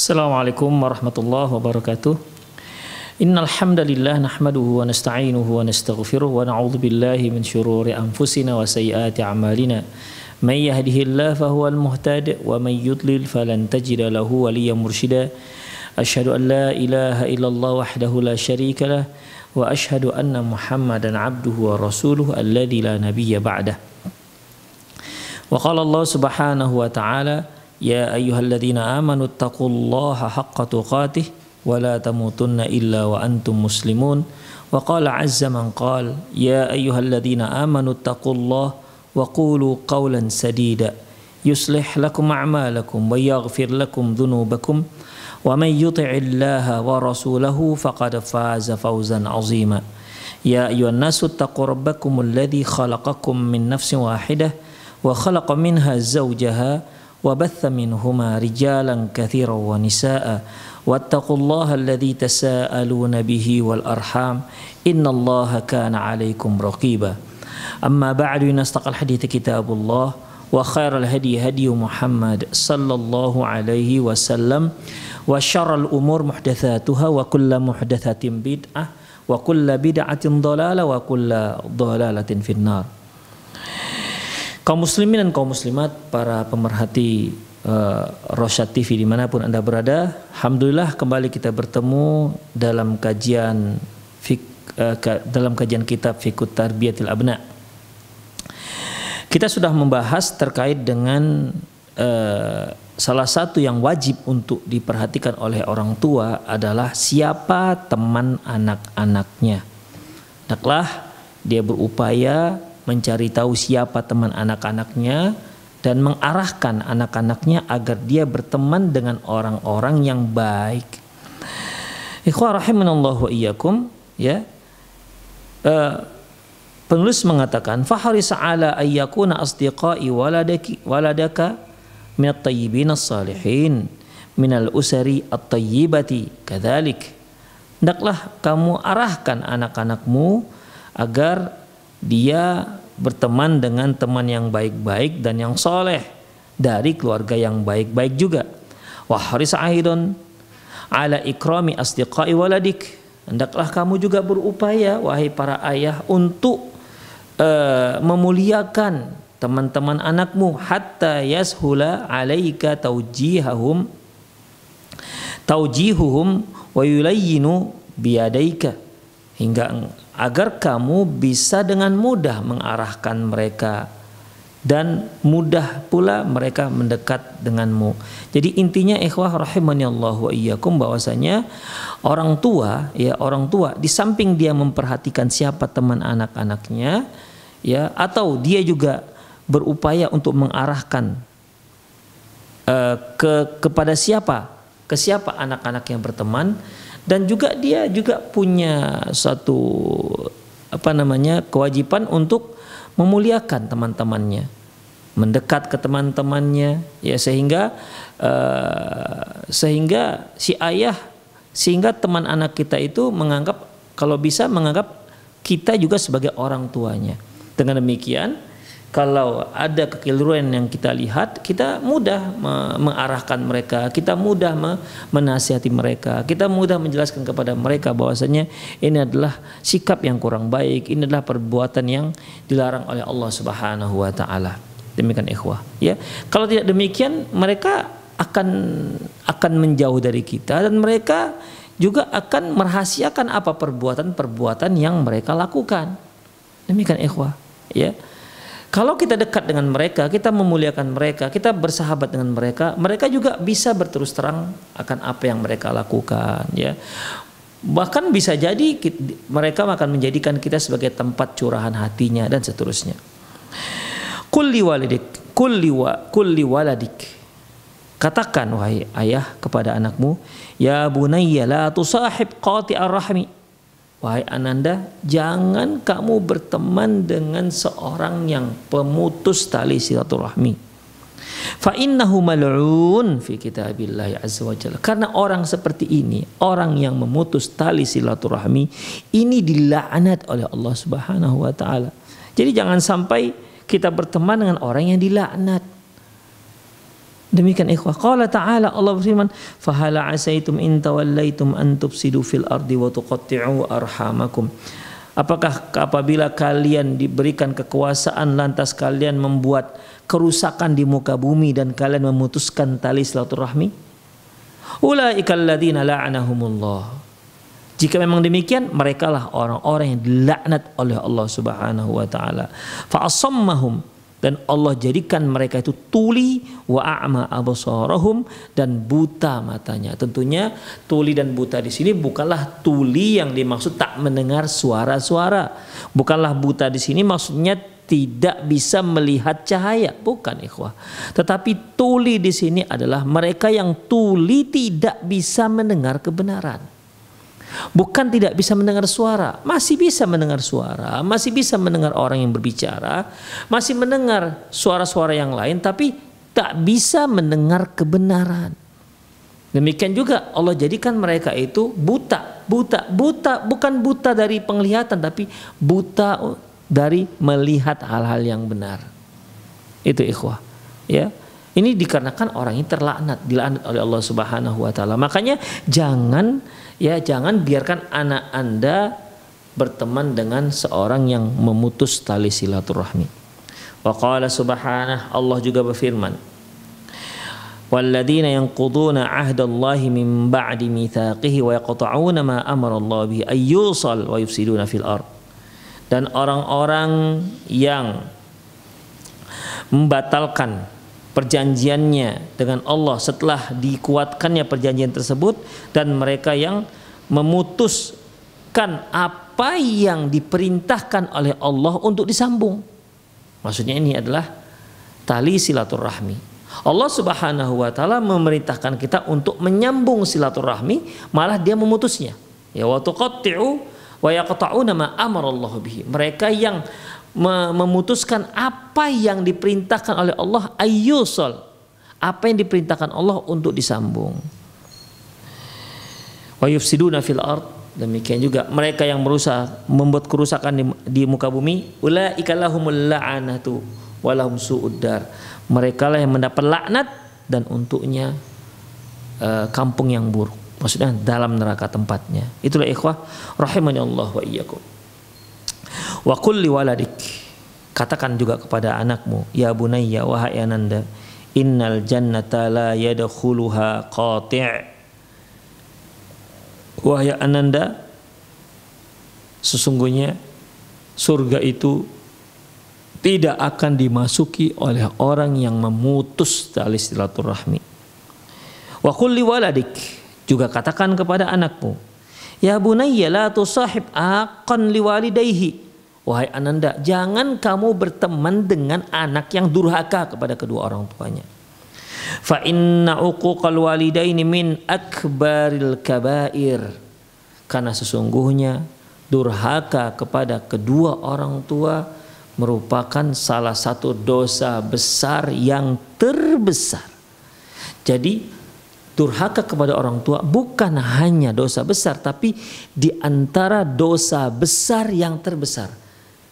السلام عليكم ورحمة الله وبركاته إن الحمد لله نحمده ونستعينه ونستغفره ونعوذ بالله من شرور أنفسنا وسيئات أعمالنا من يهده الله فهو المهتد ومن يضلل فلن تجد له وليا مرشدا أشهد أن لا إله إلا الله وحده لا شريك له وأشهد أن محمدا عبده ورسوله الذي لا نبي بعده وقال الله سبحانه وتعالى يا أيها الذين آمنوا اتقوا الله حق تقاته ولا تموتن إلا وأنتم مسلمون وقال عز من قال يا أيها الذين آمنوا اتقوا الله وقولوا قولا سديدا يصلح لكم أعمالكم ويغفر لكم ذنوبكم ومن يطع الله ورسوله فقد فاز فوزا عظيما يا أيها الناس اتقوا ربكم الذي خلقكم من نفس واحدة وخلق منها زوجها وبث منهما رجالا كثيرا ونساء واتقوا الله الذي تساءلون به والأرحام إن الله كان عليكم رقيبا أما بعد نستقى الحديث كتاب الله وخير الهدي هدي محمد صلى الله عليه وسلم وشر الأمور محدثاتها وكل محدثة بدعة وكل بدعة ضلالة وكل ضلالة في النار Kaum muslimin dan kaum muslimat, para pemerhati uh, eh, Rosyad TV dimanapun Anda berada, Alhamdulillah kembali kita bertemu dalam kajian fik, uh, ka, dalam kajian kitab Fikut Tarbiyatil Abna. Kita sudah membahas terkait dengan uh, salah satu yang wajib untuk diperhatikan oleh orang tua adalah siapa teman anak-anaknya. Naklah dia berupaya mencari tahu siapa teman anak-anaknya dan mengarahkan anak-anaknya agar dia berteman dengan orang-orang yang baik. Ikhwah wa iyyakum ya. Uh, penulis mengatakan faharis ala ayyakuna asdiqai waladaki waladaka min at-tayyibin as-salihin min al-usari at-tayyibati kadzalik. Hendaklah kamu arahkan anak-anakmu agar dia berteman dengan teman yang baik-baik dan yang soleh dari keluarga yang baik-baik juga. Wahris aidon ala ikrami asdiqai waladik. Hendaklah kamu juga berupaya wahai para ayah untuk uh, memuliakan teman-teman anakmu hatta yashula alaika taujihahum taujihuhum wa yulayyinu biadaika hingga agar kamu bisa dengan mudah mengarahkan mereka dan mudah pula mereka mendekat denganmu. Jadi intinya ikhwah rahimani Allah wa iyyakum bahwasanya orang tua ya orang tua di samping dia memperhatikan siapa teman anak-anaknya ya atau dia juga berupaya untuk mengarahkan uh, ke kepada siapa ke siapa anak-anak yang berteman dan juga dia juga punya satu apa namanya kewajiban untuk memuliakan teman-temannya mendekat ke teman-temannya ya sehingga uh, sehingga si ayah sehingga teman anak kita itu menganggap kalau bisa menganggap kita juga sebagai orang tuanya dengan demikian kalau ada kekeliruan yang kita lihat, kita mudah me mengarahkan mereka, kita mudah me menasihati mereka, kita mudah menjelaskan kepada mereka bahwasanya ini adalah sikap yang kurang baik, ini adalah perbuatan yang dilarang oleh Allah Subhanahu wa taala. Demikian ikhwah, ya. Kalau tidak demikian, mereka akan akan menjauh dari kita dan mereka juga akan merahasiakan apa perbuatan-perbuatan yang mereka lakukan. Demikian ikhwah, ya. Kalau kita dekat dengan mereka, kita memuliakan mereka, kita bersahabat dengan mereka, mereka juga bisa berterus terang akan apa yang mereka lakukan ya. Bahkan bisa jadi kita, mereka akan menjadikan kita sebagai tempat curahan hatinya dan seterusnya. Kulli walidik, kulli wa, kulli waladik. Katakan wahai ayah kepada anakmu, ya bunayya la tusahib ar rahmi Wahai Ananda, jangan kamu berteman dengan seorang yang pemutus tali silaturahmi. Fa innahu mal'un fi kitabillahi azza wa jalla. Karena orang seperti ini, orang yang memutus tali silaturahmi, ini dilaknat oleh Allah Subhanahu wa taala. Jadi jangan sampai kita berteman dengan orang yang dilaknat. Demikian ikhwah. Qala ta'ala Allah berfirman, "Fahala asaitum in tawallaitum an tufsidu fil ardi wa tuqatti'u arhamakum." Apakah apabila kalian diberikan kekuasaan lantas kalian membuat kerusakan di muka bumi dan kalian memutuskan tali silaturahmi? Ulaikal ladina la'anahumullah. Jika memang demikian, merekalah orang-orang yang dilaknat oleh Allah Subhanahu wa taala. Fa asammahum dan Allah jadikan mereka itu tuli wa a'ma absarahum dan buta matanya. Tentunya tuli dan buta di sini bukanlah tuli yang dimaksud tak mendengar suara-suara. Bukanlah buta di sini maksudnya tidak bisa melihat cahaya, bukan ikhwah. Tetapi tuli di sini adalah mereka yang tuli tidak bisa mendengar kebenaran. Bukan tidak bisa mendengar suara, masih bisa mendengar suara, masih bisa mendengar orang yang berbicara, masih mendengar suara-suara yang lain, tapi tak bisa mendengar kebenaran. Demikian juga Allah jadikan mereka itu buta, buta, buta, bukan buta dari penglihatan, tapi buta dari melihat hal-hal yang benar. Itu ikhwah. Ya, ini dikarenakan orang ini terlaknat, dilaknat oleh Allah Subhanahu wa taala. Makanya jangan ya jangan biarkan anak Anda berteman dengan seorang yang memutus tali silaturahmi. Waqala subhanah subhanahu Allah juga berfirman والذين ينقضون عهد الله من بعد ميثاقه ويقطعون ما أمر الله به أن يوصل ويفسدون في الأرض dan orang-orang yang membatalkan perjanjiannya dengan Allah setelah dikuatkannya perjanjian tersebut dan mereka yang memutuskan apa yang diperintahkan oleh Allah untuk disambung. Maksudnya ini adalah tali silaturahmi. Allah Subhanahu wa taala memerintahkan kita untuk menyambung silaturahmi, malah dia memutusnya. Ya wa tuqatti'u wa yaqta'una ma amara Allah bihi. Mereka yang memutuskan apa yang diperintahkan oleh Allah ayyusul apa yang diperintahkan Allah untuk disambung wa yufsiduna fil ard demikian juga mereka yang merusak membuat kerusakan di, di muka bumi ulaika lahumul la'anatu wa lahum su'uddar mereka lah yang mendapat laknat dan untuknya e, kampung yang buruk maksudnya dalam neraka tempatnya itulah ikhwah rahimani Allah wa iyyakum Wa kulli waladik. Katakan juga kepada anakmu, ya bunayya wahai ananda, innal jannata la yadkhuluha qati'. Wahai ananda, sesungguhnya surga itu tidak akan dimasuki oleh orang yang memutus tali silaturahmi. Wa kulli waladik juga katakan kepada anakmu, ya bunayya la tusahib aqan liwalidayhi Wahai Ananda, jangan kamu berteman dengan anak yang durhaka kepada kedua orang tuanya. Fa inna uquqal walidaini min akbaril kabair. Karena sesungguhnya durhaka kepada kedua orang tua merupakan salah satu dosa besar yang terbesar. Jadi durhaka kepada orang tua bukan hanya dosa besar tapi di antara dosa besar yang terbesar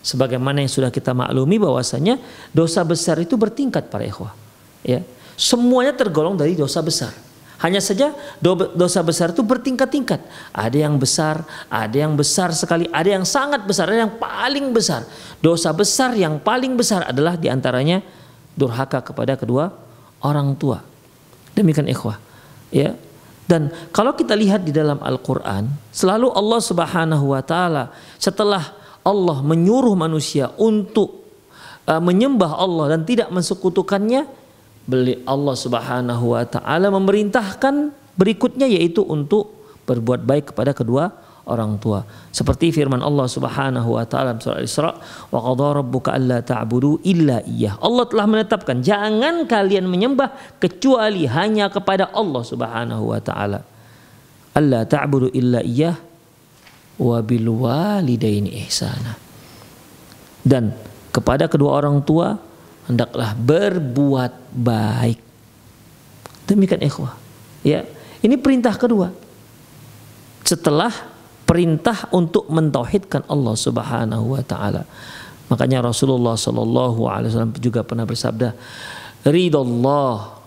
sebagaimana yang sudah kita maklumi bahwasanya dosa besar itu bertingkat para ikhwah ya semuanya tergolong dari dosa besar hanya saja do dosa besar itu bertingkat-tingkat ada yang besar ada yang besar sekali ada yang sangat besar ada yang paling besar dosa besar yang paling besar adalah diantaranya durhaka kepada kedua orang tua demikian ikhwah ya dan kalau kita lihat di dalam Al-Quran, selalu Allah Subhanahu wa Ta'ala setelah Allah menyuruh manusia untuk uh, menyembah Allah dan tidak mensekutukannya, beli Allah Subhanahu wa taala memerintahkan berikutnya yaitu untuk berbuat baik kepada kedua orang tua. Seperti firman Allah Subhanahu wa taala dalam surah Isra, "Wa qadha rabbuka alla ta'budu illa iyyah." Allah telah menetapkan jangan kalian menyembah kecuali hanya kepada Allah Subhanahu wa taala. "Alla ta'budu illa iyyah." wa bil walidaini ihsana. Dan kepada kedua orang tua hendaklah berbuat baik. Demikian ikhwah. Ya, ini perintah kedua. Setelah perintah untuk mentauhidkan Allah Subhanahu wa taala. Makanya Rasulullah Shallallahu alaihi wasallam juga pernah bersabda, "Ridallah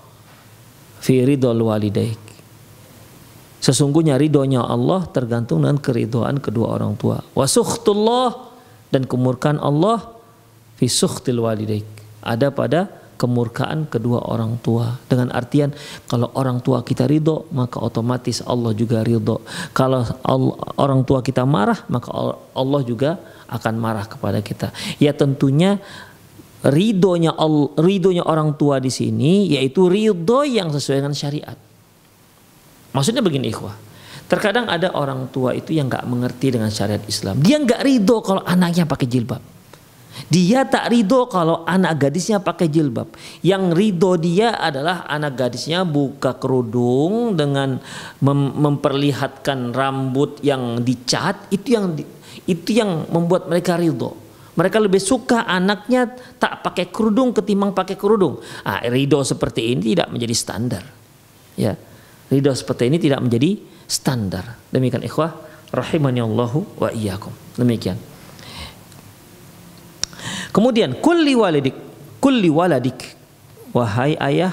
fi ridal walidaik." Sesungguhnya ridhonya Allah tergantung dengan keridhaan kedua orang tua. Wasukhtullah dan kemurkaan Allah fi sukhtil walidaik. Ada pada kemurkaan kedua orang tua. Dengan artian kalau orang tua kita ridho maka otomatis Allah juga ridho. Kalau Allah, orang tua kita marah maka Allah juga akan marah kepada kita. Ya tentunya ridhonya ridhonya orang tua di sini yaitu ridho yang sesuai dengan syariat. Maksudnya begini ikhwah. Terkadang ada orang tua itu yang nggak mengerti dengan syariat Islam. Dia nggak ridho kalau anaknya pakai jilbab. Dia tak ridho kalau anak gadisnya pakai jilbab. Yang ridho dia adalah anak gadisnya buka kerudung dengan mem memperlihatkan rambut yang dicat. Itu yang di itu yang membuat mereka ridho. Mereka lebih suka anaknya tak pakai kerudung ketimbang pakai kerudung. Ah, ridho seperti ini tidak menjadi standar. Ya ridho seperti ini tidak menjadi standar. Demikian ikhwah rahimani Allahu wa iyyakum. Demikian. Kemudian kulli walidik, kulli waladik. Wahai ayah,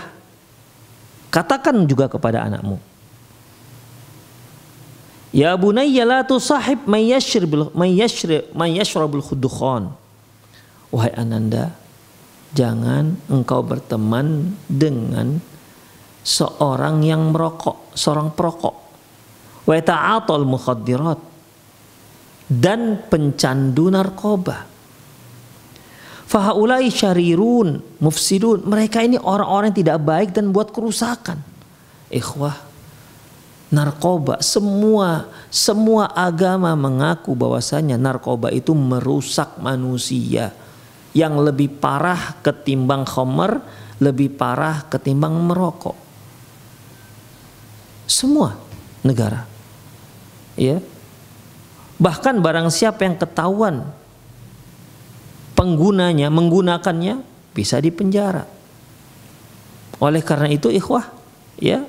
katakan juga kepada anakmu. Ya bunayya la tusahib may yashrib may yashrib may yashrabul khudukhan. Wahai ananda, jangan engkau berteman dengan seorang yang merokok, seorang perokok. Wa ta'atul mukhaddirat dan pencandu narkoba. Fahaulai syarirun mufsidun. Mereka ini orang-orang yang tidak baik dan buat kerusakan. Ikhwah, narkoba semua semua agama mengaku bahwasanya narkoba itu merusak manusia yang lebih parah ketimbang khomer, lebih parah ketimbang merokok. Semua negara. Ya. Bahkan barang siapa yang ketahuan penggunanya menggunakannya bisa dipenjara. Oleh karena itu ikhwah, ya.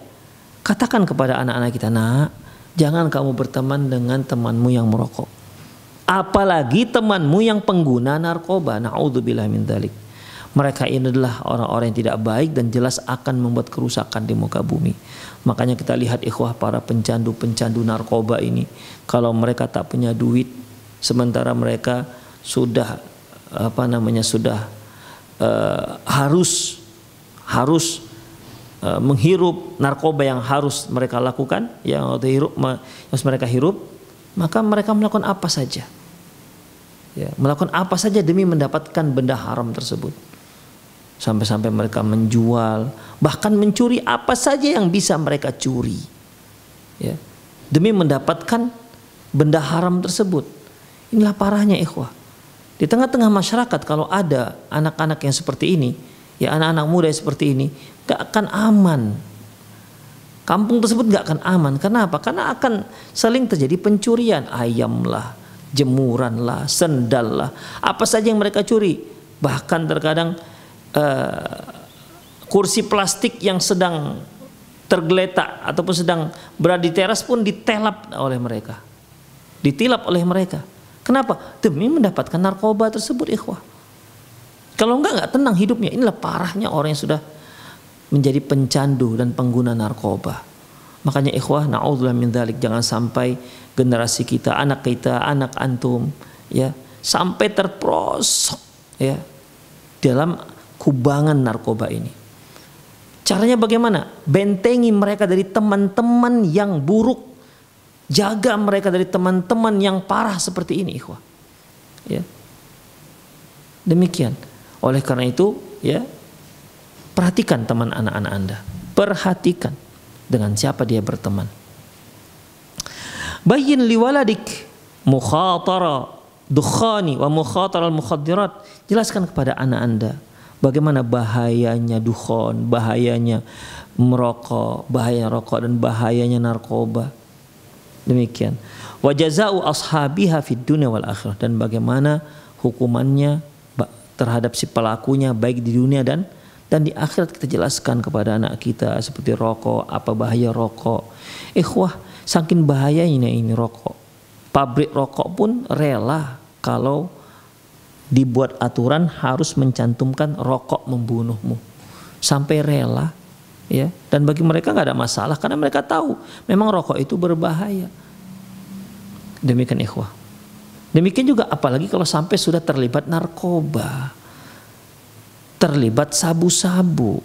Katakan kepada anak-anak kita, "Nak, jangan kamu berteman dengan temanmu yang merokok." Apalagi temanmu yang pengguna narkoba. Na'udzubillah min dalik. Mereka ini adalah orang-orang yang tidak baik dan jelas akan membuat kerusakan di muka bumi. Makanya kita lihat ikhwah para pencandu-pencandu narkoba ini kalau mereka tak punya duit sementara mereka sudah apa namanya sudah uh, harus harus uh, menghirup narkoba yang harus mereka lakukan yang yang harus mereka hirup maka mereka melakukan apa saja ya, melakukan apa saja demi mendapatkan benda haram tersebut sampai-sampai mereka menjual bahkan mencuri apa saja yang bisa mereka curi ya demi mendapatkan benda haram tersebut inilah parahnya ikhwah di tengah-tengah masyarakat kalau ada anak-anak yang seperti ini ya anak-anak muda yang seperti ini gak akan aman kampung tersebut gak akan aman kenapa karena akan saling terjadi pencurian ayam lah jemuran lah sendal lah apa saja yang mereka curi bahkan terkadang Eh, kursi plastik yang sedang tergeletak ataupun sedang berada di teras pun ditelap oleh mereka. Ditilap oleh mereka. Kenapa? Demi mendapatkan narkoba tersebut ikhwah. Kalau enggak enggak tenang hidupnya. Inilah parahnya orang yang sudah menjadi pencandu dan pengguna narkoba. Makanya ikhwah naudzubillah min dzalik jangan sampai generasi kita, anak kita, anak antum ya sampai terprosok ya dalam kubangan narkoba ini. Caranya bagaimana? Bentengi mereka dari teman-teman yang buruk. Jaga mereka dari teman-teman yang parah seperti ini, ikhwah. Ya. Demikian. Oleh karena itu, ya, perhatikan teman anak-anak Anda. Perhatikan dengan siapa dia berteman. Bayin liwaladik mukhatara dukhani wa mukhatara al-mukhaddirat. Jelaskan kepada anak Anda bagaimana bahayanya dukhon, bahayanya merokok, bahaya rokok dan bahayanya narkoba. Demikian. Wa jazau ashabiha fid dunya wal akhirah dan bagaimana hukumannya terhadap si pelakunya baik di dunia dan dan di akhirat kita jelaskan kepada anak kita seperti rokok, apa bahaya rokok. Ikhwah, saking bahayanya ini rokok. Pabrik rokok pun rela kalau dibuat aturan harus mencantumkan rokok membunuhmu sampai rela ya dan bagi mereka nggak ada masalah karena mereka tahu memang rokok itu berbahaya demikian ikhwah demikian juga apalagi kalau sampai sudah terlibat narkoba terlibat sabu-sabu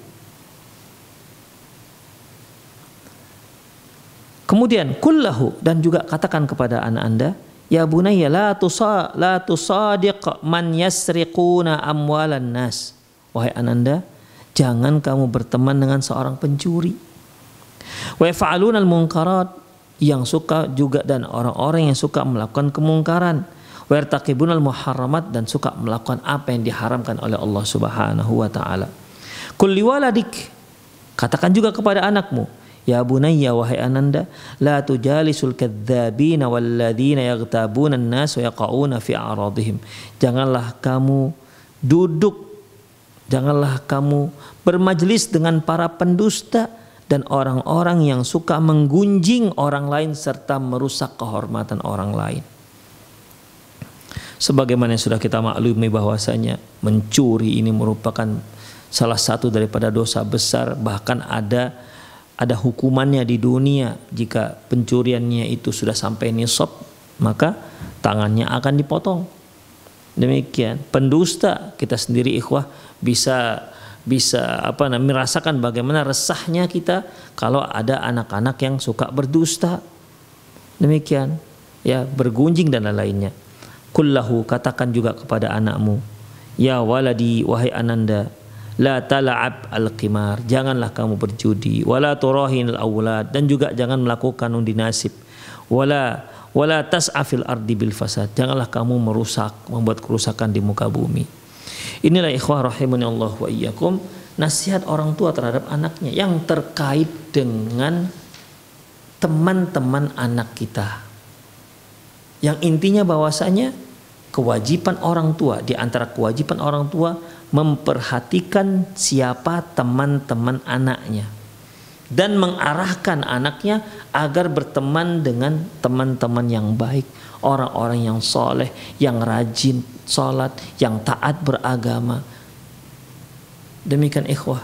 kemudian kullahu dan juga katakan kepada anak anda Ya bunayya la tusa la tusadiq man yasriquna amwalan nas. Wahai Ananda, jangan kamu berteman dengan seorang pencuri. Wa yaf'aluna al-munkarat yang suka juga dan orang-orang yang suka melakukan kemungkaran. Wa yartaqibuna al-muharramat dan suka melakukan apa yang diharamkan oleh Allah Subhanahu wa taala. Kulli waladik katakan juga kepada anakmu Ya bunayya wahai ananda la tujalisul kathabina walladzina yaghtabuna nas wa yaqauna fi a'radihim. Janganlah kamu duduk janganlah kamu bermajlis dengan para pendusta dan orang-orang yang suka menggunjing orang lain serta merusak kehormatan orang lain. Sebagaimana yang sudah kita maklumi bahwasanya mencuri ini merupakan salah satu daripada dosa besar bahkan ada ada hukumannya di dunia jika pencuriannya itu sudah sampai nisab maka tangannya akan dipotong demikian pendusta kita sendiri ikhwah bisa bisa apa namanya merasakan bagaimana resahnya kita kalau ada anak-anak yang suka berdusta demikian ya bergunjing dan lain-lainnya kullahu katakan juga kepada anakmu ya waladi wahai ananda la tala'ab al-qimar janganlah kamu berjudi wala turahin al-awlad dan juga jangan melakukan undi nasib wala wala tas'afil ardi bil fasad janganlah kamu merusak membuat kerusakan di muka bumi inilah ikhwah rahimani Allah wa iyyakum nasihat orang tua terhadap anaknya yang terkait dengan teman-teman anak kita yang intinya bahwasanya kewajiban orang tua di antara kewajiban orang tua memperhatikan siapa teman-teman anaknya dan mengarahkan anaknya agar berteman dengan teman-teman yang baik, orang-orang yang soleh, yang rajin sholat, yang taat beragama. Demikian ikhwah,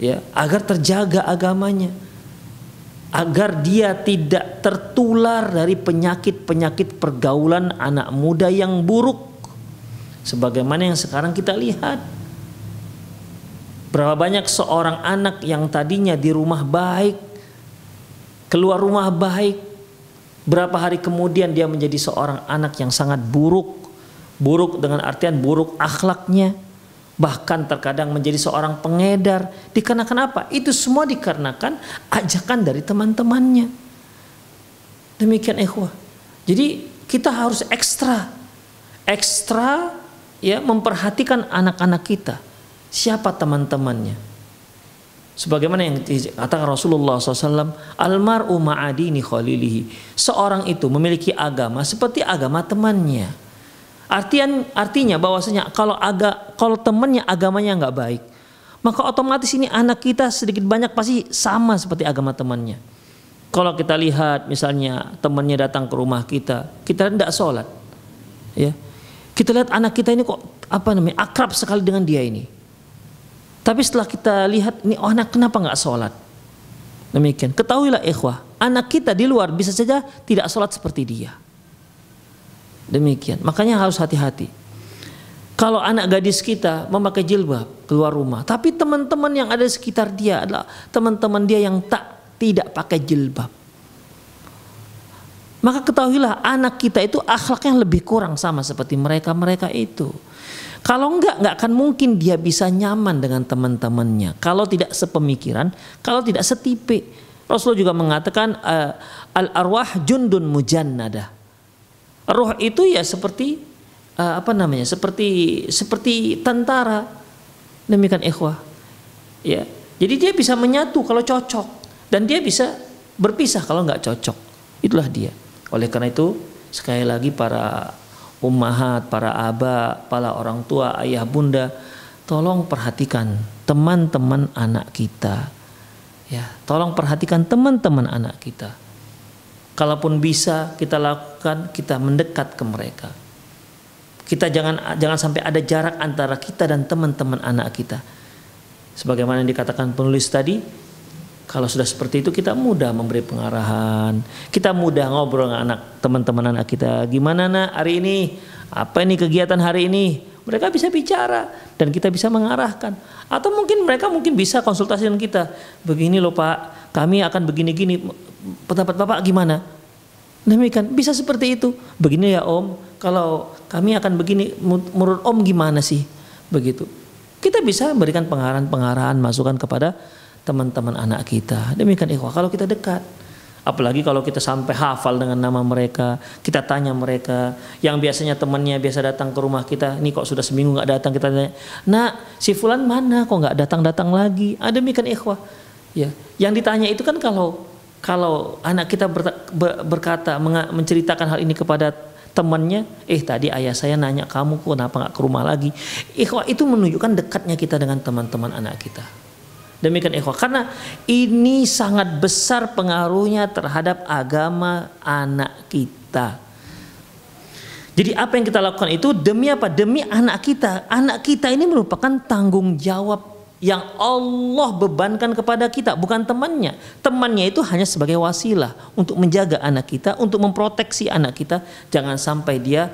ya agar terjaga agamanya, agar dia tidak tertular dari penyakit-penyakit pergaulan anak muda yang buruk sebagaimana yang sekarang kita lihat. Berapa banyak seorang anak yang tadinya di rumah baik, keluar rumah baik, berapa hari kemudian dia menjadi seorang anak yang sangat buruk, buruk dengan artian buruk akhlaknya, bahkan terkadang menjadi seorang pengedar. Dikarenakan apa? Itu semua dikarenakan ajakan dari teman-temannya. Demikian ikhwah. Jadi kita harus ekstra ekstra ya memperhatikan anak-anak kita. Siapa teman-temannya? Sebagaimana yang dikatakan Rasulullah SAW, almaru ma'adini khalilihi. Seorang itu memiliki agama seperti agama temannya. Artian artinya bahwasanya kalau aga kalau temannya agamanya nggak baik, maka otomatis ini anak kita sedikit banyak pasti sama seperti agama temannya. Kalau kita lihat misalnya temannya datang ke rumah kita, kita tidak sholat, ya kita lihat anak kita ini kok apa namanya akrab sekali dengan dia ini. Tapi setelah kita lihat ini oh, anak kenapa nggak sholat? Demikian. Ketahuilah ikhwah, anak kita di luar bisa saja tidak sholat seperti dia. Demikian. Makanya harus hati-hati. Kalau anak gadis kita memakai jilbab keluar rumah, tapi teman-teman yang ada di sekitar dia adalah teman-teman dia yang tak tidak pakai jilbab. Maka ketahuilah anak kita itu akhlaknya lebih kurang sama seperti mereka-mereka itu. Kalau enggak, enggak akan mungkin dia bisa nyaman dengan teman-temannya. Kalau tidak sepemikiran, kalau tidak setipe. Rasulullah juga mengatakan eh, al-arwah jundun mujannadah. Ruh itu ya seperti eh, apa namanya? Seperti seperti tentara. Demikian ikhwah. Ya. Jadi dia bisa menyatu kalau cocok dan dia bisa berpisah kalau enggak cocok. Itulah dia. Oleh karena itu, sekali lagi para ummahat, para aba, para orang tua, ayah bunda, tolong perhatikan teman-teman anak kita. Ya, tolong perhatikan teman-teman anak kita. Kalaupun bisa kita lakukan, kita mendekat ke mereka. Kita jangan jangan sampai ada jarak antara kita dan teman-teman anak kita. Sebagaimana yang dikatakan penulis tadi, kalau sudah seperti itu kita mudah memberi pengarahan. Kita mudah ngobrol dengan anak teman-teman anak kita. Gimana nak hari ini? Apa ini kegiatan hari ini? Mereka bisa bicara dan kita bisa mengarahkan. Atau mungkin mereka mungkin bisa konsultasi dengan kita. Begini loh Pak, kami akan begini-gini. Pendapat Bapak gimana? Demikian, bisa seperti itu. Begini ya Om, kalau kami akan begini, menurut Om gimana sih? Begitu. Kita bisa memberikan pengarahan-pengarahan masukan kepada teman-teman anak kita. Demikian ikhwah, kalau kita dekat. Apalagi kalau kita sampai hafal dengan nama mereka, kita tanya mereka, yang biasanya temannya biasa datang ke rumah kita, ini kok sudah seminggu nggak datang, kita tanya, nak si fulan mana kok nggak datang-datang lagi? Ada ah, demikian ikhwah. Ya, yang ditanya itu kan kalau kalau anak kita ber, ber, berkata menceritakan hal ini kepada temannya, eh tadi ayah saya nanya kamu kok kenapa nggak ke rumah lagi? Ikhwah itu menunjukkan dekatnya kita dengan teman-teman anak kita. Demikian ikhwah karena ini sangat besar pengaruhnya terhadap agama anak kita. Jadi apa yang kita lakukan itu demi apa? Demi anak kita. Anak kita ini merupakan tanggung jawab yang Allah bebankan kepada kita, bukan temannya. Temannya itu hanya sebagai wasilah untuk menjaga anak kita, untuk memproteksi anak kita jangan sampai dia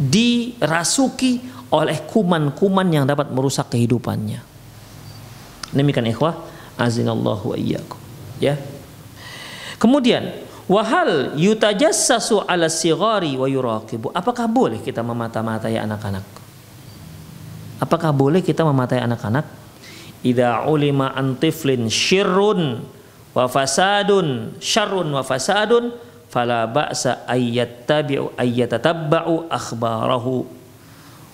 dirasuki oleh kuman-kuman yang dapat merusak kehidupannya. Demikian ikhwah azinallahu wa iyyakum. Ya. Kemudian wahal yutajassasu ala sigari wa yuraqibu. Apakah boleh kita memata-matai anak-anak? Apakah boleh kita mematai anak-anak? Idza ulima antiflin tiflin syirrun wa fasadun syarrun wa fasadun fala ba'sa ayyattabi'u ayyatatabba'u akhbarahu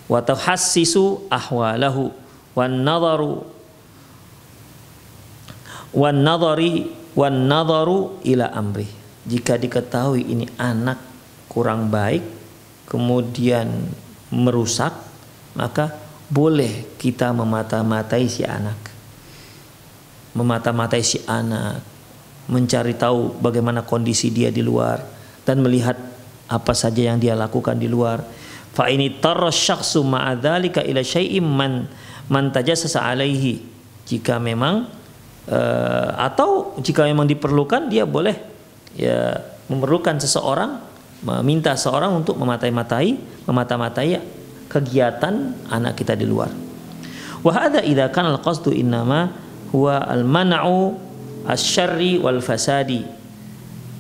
wa tahassisu ahwalahu wan nadaru wan nadhari wan nadharu ila amri jika diketahui ini anak kurang baik kemudian merusak maka boleh kita memata-matai si anak memata-matai si anak mencari tahu bagaimana kondisi dia di luar dan melihat apa saja yang dia lakukan di luar fa ini tarra syakhsu ma'adzalika ila syai'im man man tajassasa alaihi jika memang uh, atau jika memang diperlukan dia boleh ya memerlukan seseorang meminta seorang untuk mematai-matai memata-matai kegiatan anak kita di luar wah ada idakan al-qasdu innama huwa al manau asy wal fasadi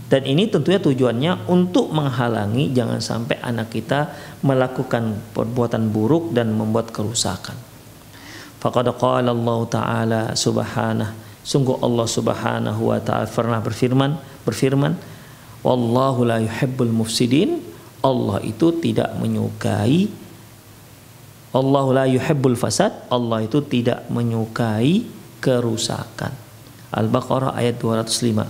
dan ini tentunya tujuannya untuk menghalangi jangan sampai anak kita melakukan perbuatan buruk dan membuat kerusakan. Faqad Allah Ta'ala subhanahu Sungguh Allah Subhanahu wa taala pernah berfirman, berfirman, "Wallahu la yuhibbul mufsidin." Allah itu tidak menyukai Allahu la yuhibbul fasad. Allah itu tidak menyukai kerusakan. Al-Baqarah ayat 205.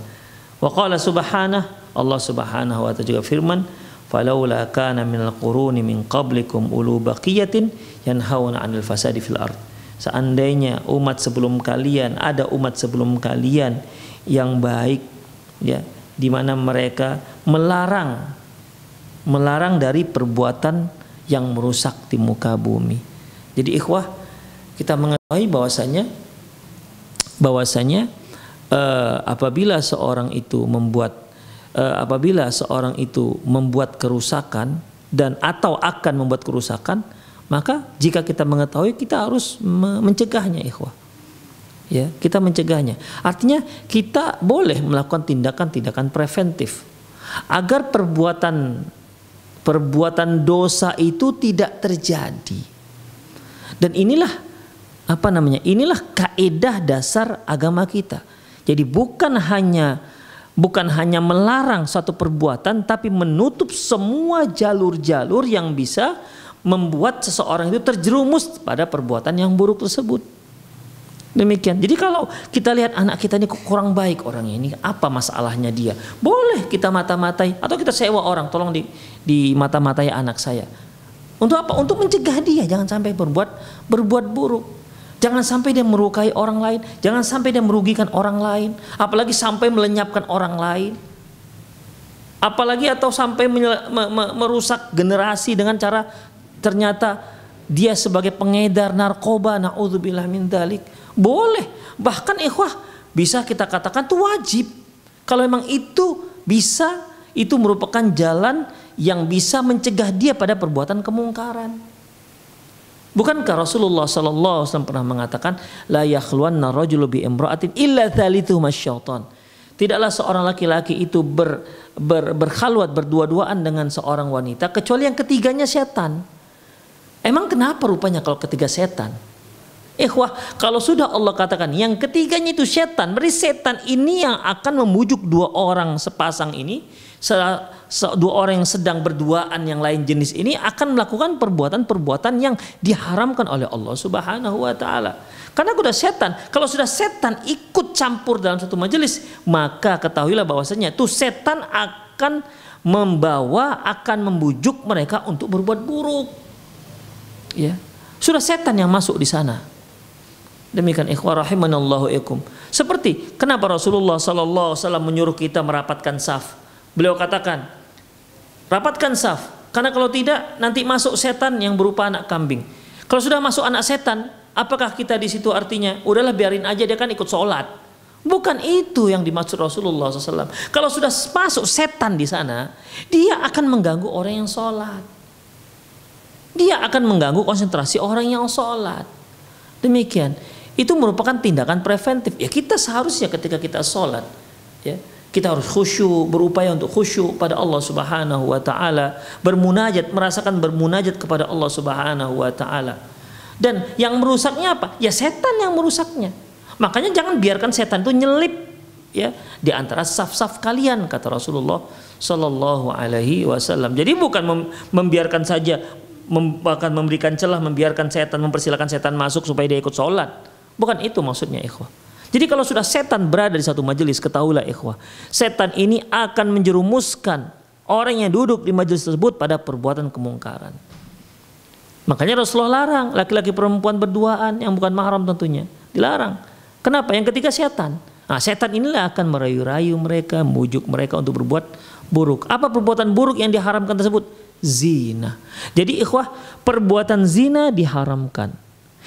Wa qala subhanahu Allah Subhanahu wa taala juga firman, "Falaula kana min al quruni min qablikum ulu baqiyatin yanhauna 'anil fasadi fil ardh." seandainya umat sebelum kalian ada umat sebelum kalian yang baik ya di mana mereka melarang melarang dari perbuatan yang merusak di muka bumi. Jadi ikhwah kita mengetahui bahwasanya bahwasanya eh, apabila seorang itu membuat eh, apabila seorang itu membuat kerusakan dan atau akan membuat kerusakan maka jika kita mengetahui kita harus mencegahnya ikhwah. Ya, kita mencegahnya. Artinya kita boleh melakukan tindakan-tindakan preventif agar perbuatan perbuatan dosa itu tidak terjadi. Dan inilah apa namanya? Inilah kaedah dasar agama kita. Jadi bukan hanya bukan hanya melarang suatu perbuatan tapi menutup semua jalur-jalur yang bisa membuat seseorang itu terjerumus pada perbuatan yang buruk tersebut. Demikian. Jadi kalau kita lihat anak kita ini kurang baik orangnya ini, apa masalahnya dia? Boleh kita mata-matai atau kita sewa orang, tolong di di mata-matai anak saya. Untuk apa? Untuk mencegah dia jangan sampai berbuat berbuat buruk. Jangan sampai dia merukai orang lain, jangan sampai dia merugikan orang lain, apalagi sampai melenyapkan orang lain. Apalagi atau sampai merusak generasi dengan cara ternyata dia sebagai pengedar narkoba naudzubillah min dalik boleh bahkan ikhwah bisa kita katakan itu wajib kalau memang itu bisa itu merupakan jalan yang bisa mencegah dia pada perbuatan kemungkaran bukankah Rasulullah saw pernah mengatakan la yakhluwanna rajulu bi imra'atin illa masyaitan. tidaklah seorang laki-laki itu ber, ber, berkhaluat berdua-duaan dengan seorang wanita kecuali yang ketiganya setan Emang kenapa rupanya kalau ketiga setan? Eh wah, kalau sudah Allah katakan yang ketiganya itu setan, berarti setan ini yang akan membujuk dua orang sepasang ini, dua orang yang sedang berduaan yang lain jenis ini akan melakukan perbuatan-perbuatan yang diharamkan oleh Allah Subhanahu wa taala. Karena sudah setan, kalau sudah setan ikut campur dalam satu majelis, maka ketahuilah bahwasanya tuh setan akan membawa akan membujuk mereka untuk berbuat buruk ya sudah setan yang masuk di sana demikian ikhwah rahimanallahu ikum seperti kenapa Rasulullah sallallahu wasallam menyuruh kita merapatkan saf beliau katakan rapatkan saf karena kalau tidak nanti masuk setan yang berupa anak kambing kalau sudah masuk anak setan apakah kita di situ artinya udahlah biarin aja dia kan ikut sholat Bukan itu yang dimaksud Rasulullah SAW. Kalau sudah masuk setan di sana, dia akan mengganggu orang yang sholat dia akan mengganggu konsentrasi orang yang sholat. Demikian. Itu merupakan tindakan preventif. Ya kita seharusnya ketika kita sholat, ya kita harus khusyuk, berupaya untuk khusyuk pada Allah Subhanahu wa taala, bermunajat, merasakan bermunajat kepada Allah Subhanahu wa taala. Dan yang merusaknya apa? Ya setan yang merusaknya. Makanya jangan biarkan setan itu nyelip ya di antara saf-saf kalian kata Rasulullah Shallallahu alaihi wasallam. Jadi bukan membiarkan saja mem bahkan memberikan celah membiarkan setan mempersilahkan setan masuk supaya dia ikut sholat bukan itu maksudnya ikhwah jadi kalau sudah setan berada di satu majelis ketahuilah ikhwah setan ini akan menjerumuskan orang yang duduk di majelis tersebut pada perbuatan kemungkaran makanya Rasulullah larang laki-laki perempuan berduaan yang bukan mahram tentunya dilarang kenapa yang ketiga setan Nah, setan inilah akan merayu-rayu mereka, membujuk mereka untuk berbuat buruk. Apa perbuatan buruk yang diharamkan tersebut? zina. Jadi ikhwah, perbuatan zina diharamkan.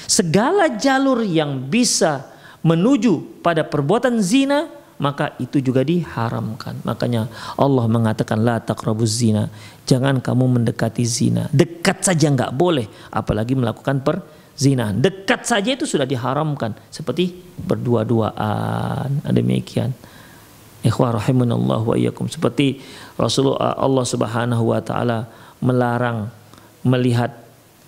Segala jalur yang bisa menuju pada perbuatan zina maka itu juga diharamkan. Makanya Allah mengatakan la taqrabu zina. Jangan kamu mendekati zina. Dekat saja nggak boleh, apalagi melakukan perzinahan. Dekat saja itu sudah diharamkan seperti berdua-duaan. Demikian. Ikhwah rahimunallah wa iyyakum. Seperti Rasulullah Allah Subhanahu wa taala melarang melihat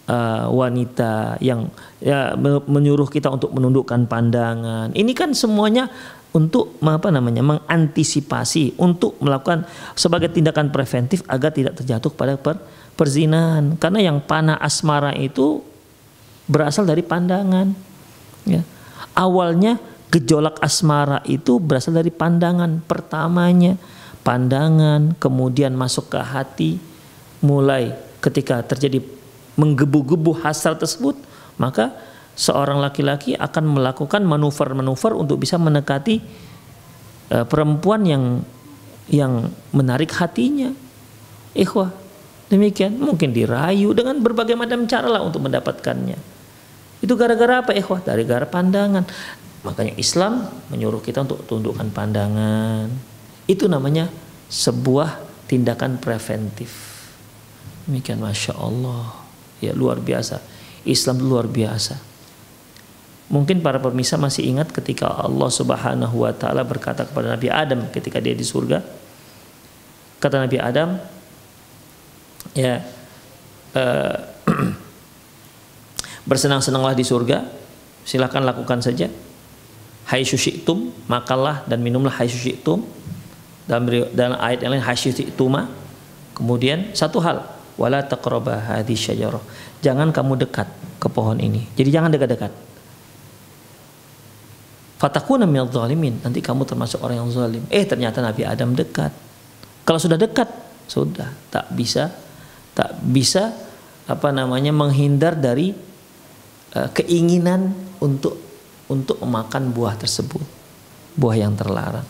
uh, wanita yang ya, menyuruh kita untuk menundukkan pandangan. Ini kan semuanya untuk apa namanya mengantisipasi untuk melakukan sebagai tindakan preventif agar tidak terjatuh pada per, perzinahan. Karena yang panah asmara itu berasal dari pandangan. Ya. Awalnya gejolak asmara itu berasal dari pandangan pertamanya, pandangan kemudian masuk ke hati mulai ketika terjadi menggebu-gebu hasrat tersebut, maka seorang laki-laki akan melakukan manuver-manuver untuk bisa mendekati uh, perempuan yang yang menarik hatinya. Ikhwah, demikian mungkin dirayu dengan berbagai macam cara lah untuk mendapatkannya. Itu gara-gara apa ikhwah? Dari gara pandangan. Makanya Islam menyuruh kita untuk tundukkan pandangan. Itu namanya sebuah tindakan preventif demikian masya Allah ya luar biasa Islam luar biasa mungkin para pemirsa masih ingat ketika Allah Subhanahu wa taala berkata kepada Nabi Adam ketika dia di surga kata Nabi Adam ya uh, bersenang-senanglah di surga silahkan lakukan saja hai susyitum makanlah dan minumlah hai susyitum dalam dalam ayat yang lain hai susyitum kemudian satu hal wala Jangan kamu dekat ke pohon ini. Jadi jangan dekat-dekat. Fatakuna minadh zalimin. Nanti kamu termasuk orang yang zalim. Eh ternyata Nabi Adam dekat. Kalau sudah dekat, sudah tak bisa tak bisa apa namanya menghindar dari uh, keinginan untuk untuk memakan buah tersebut. Buah yang terlarang.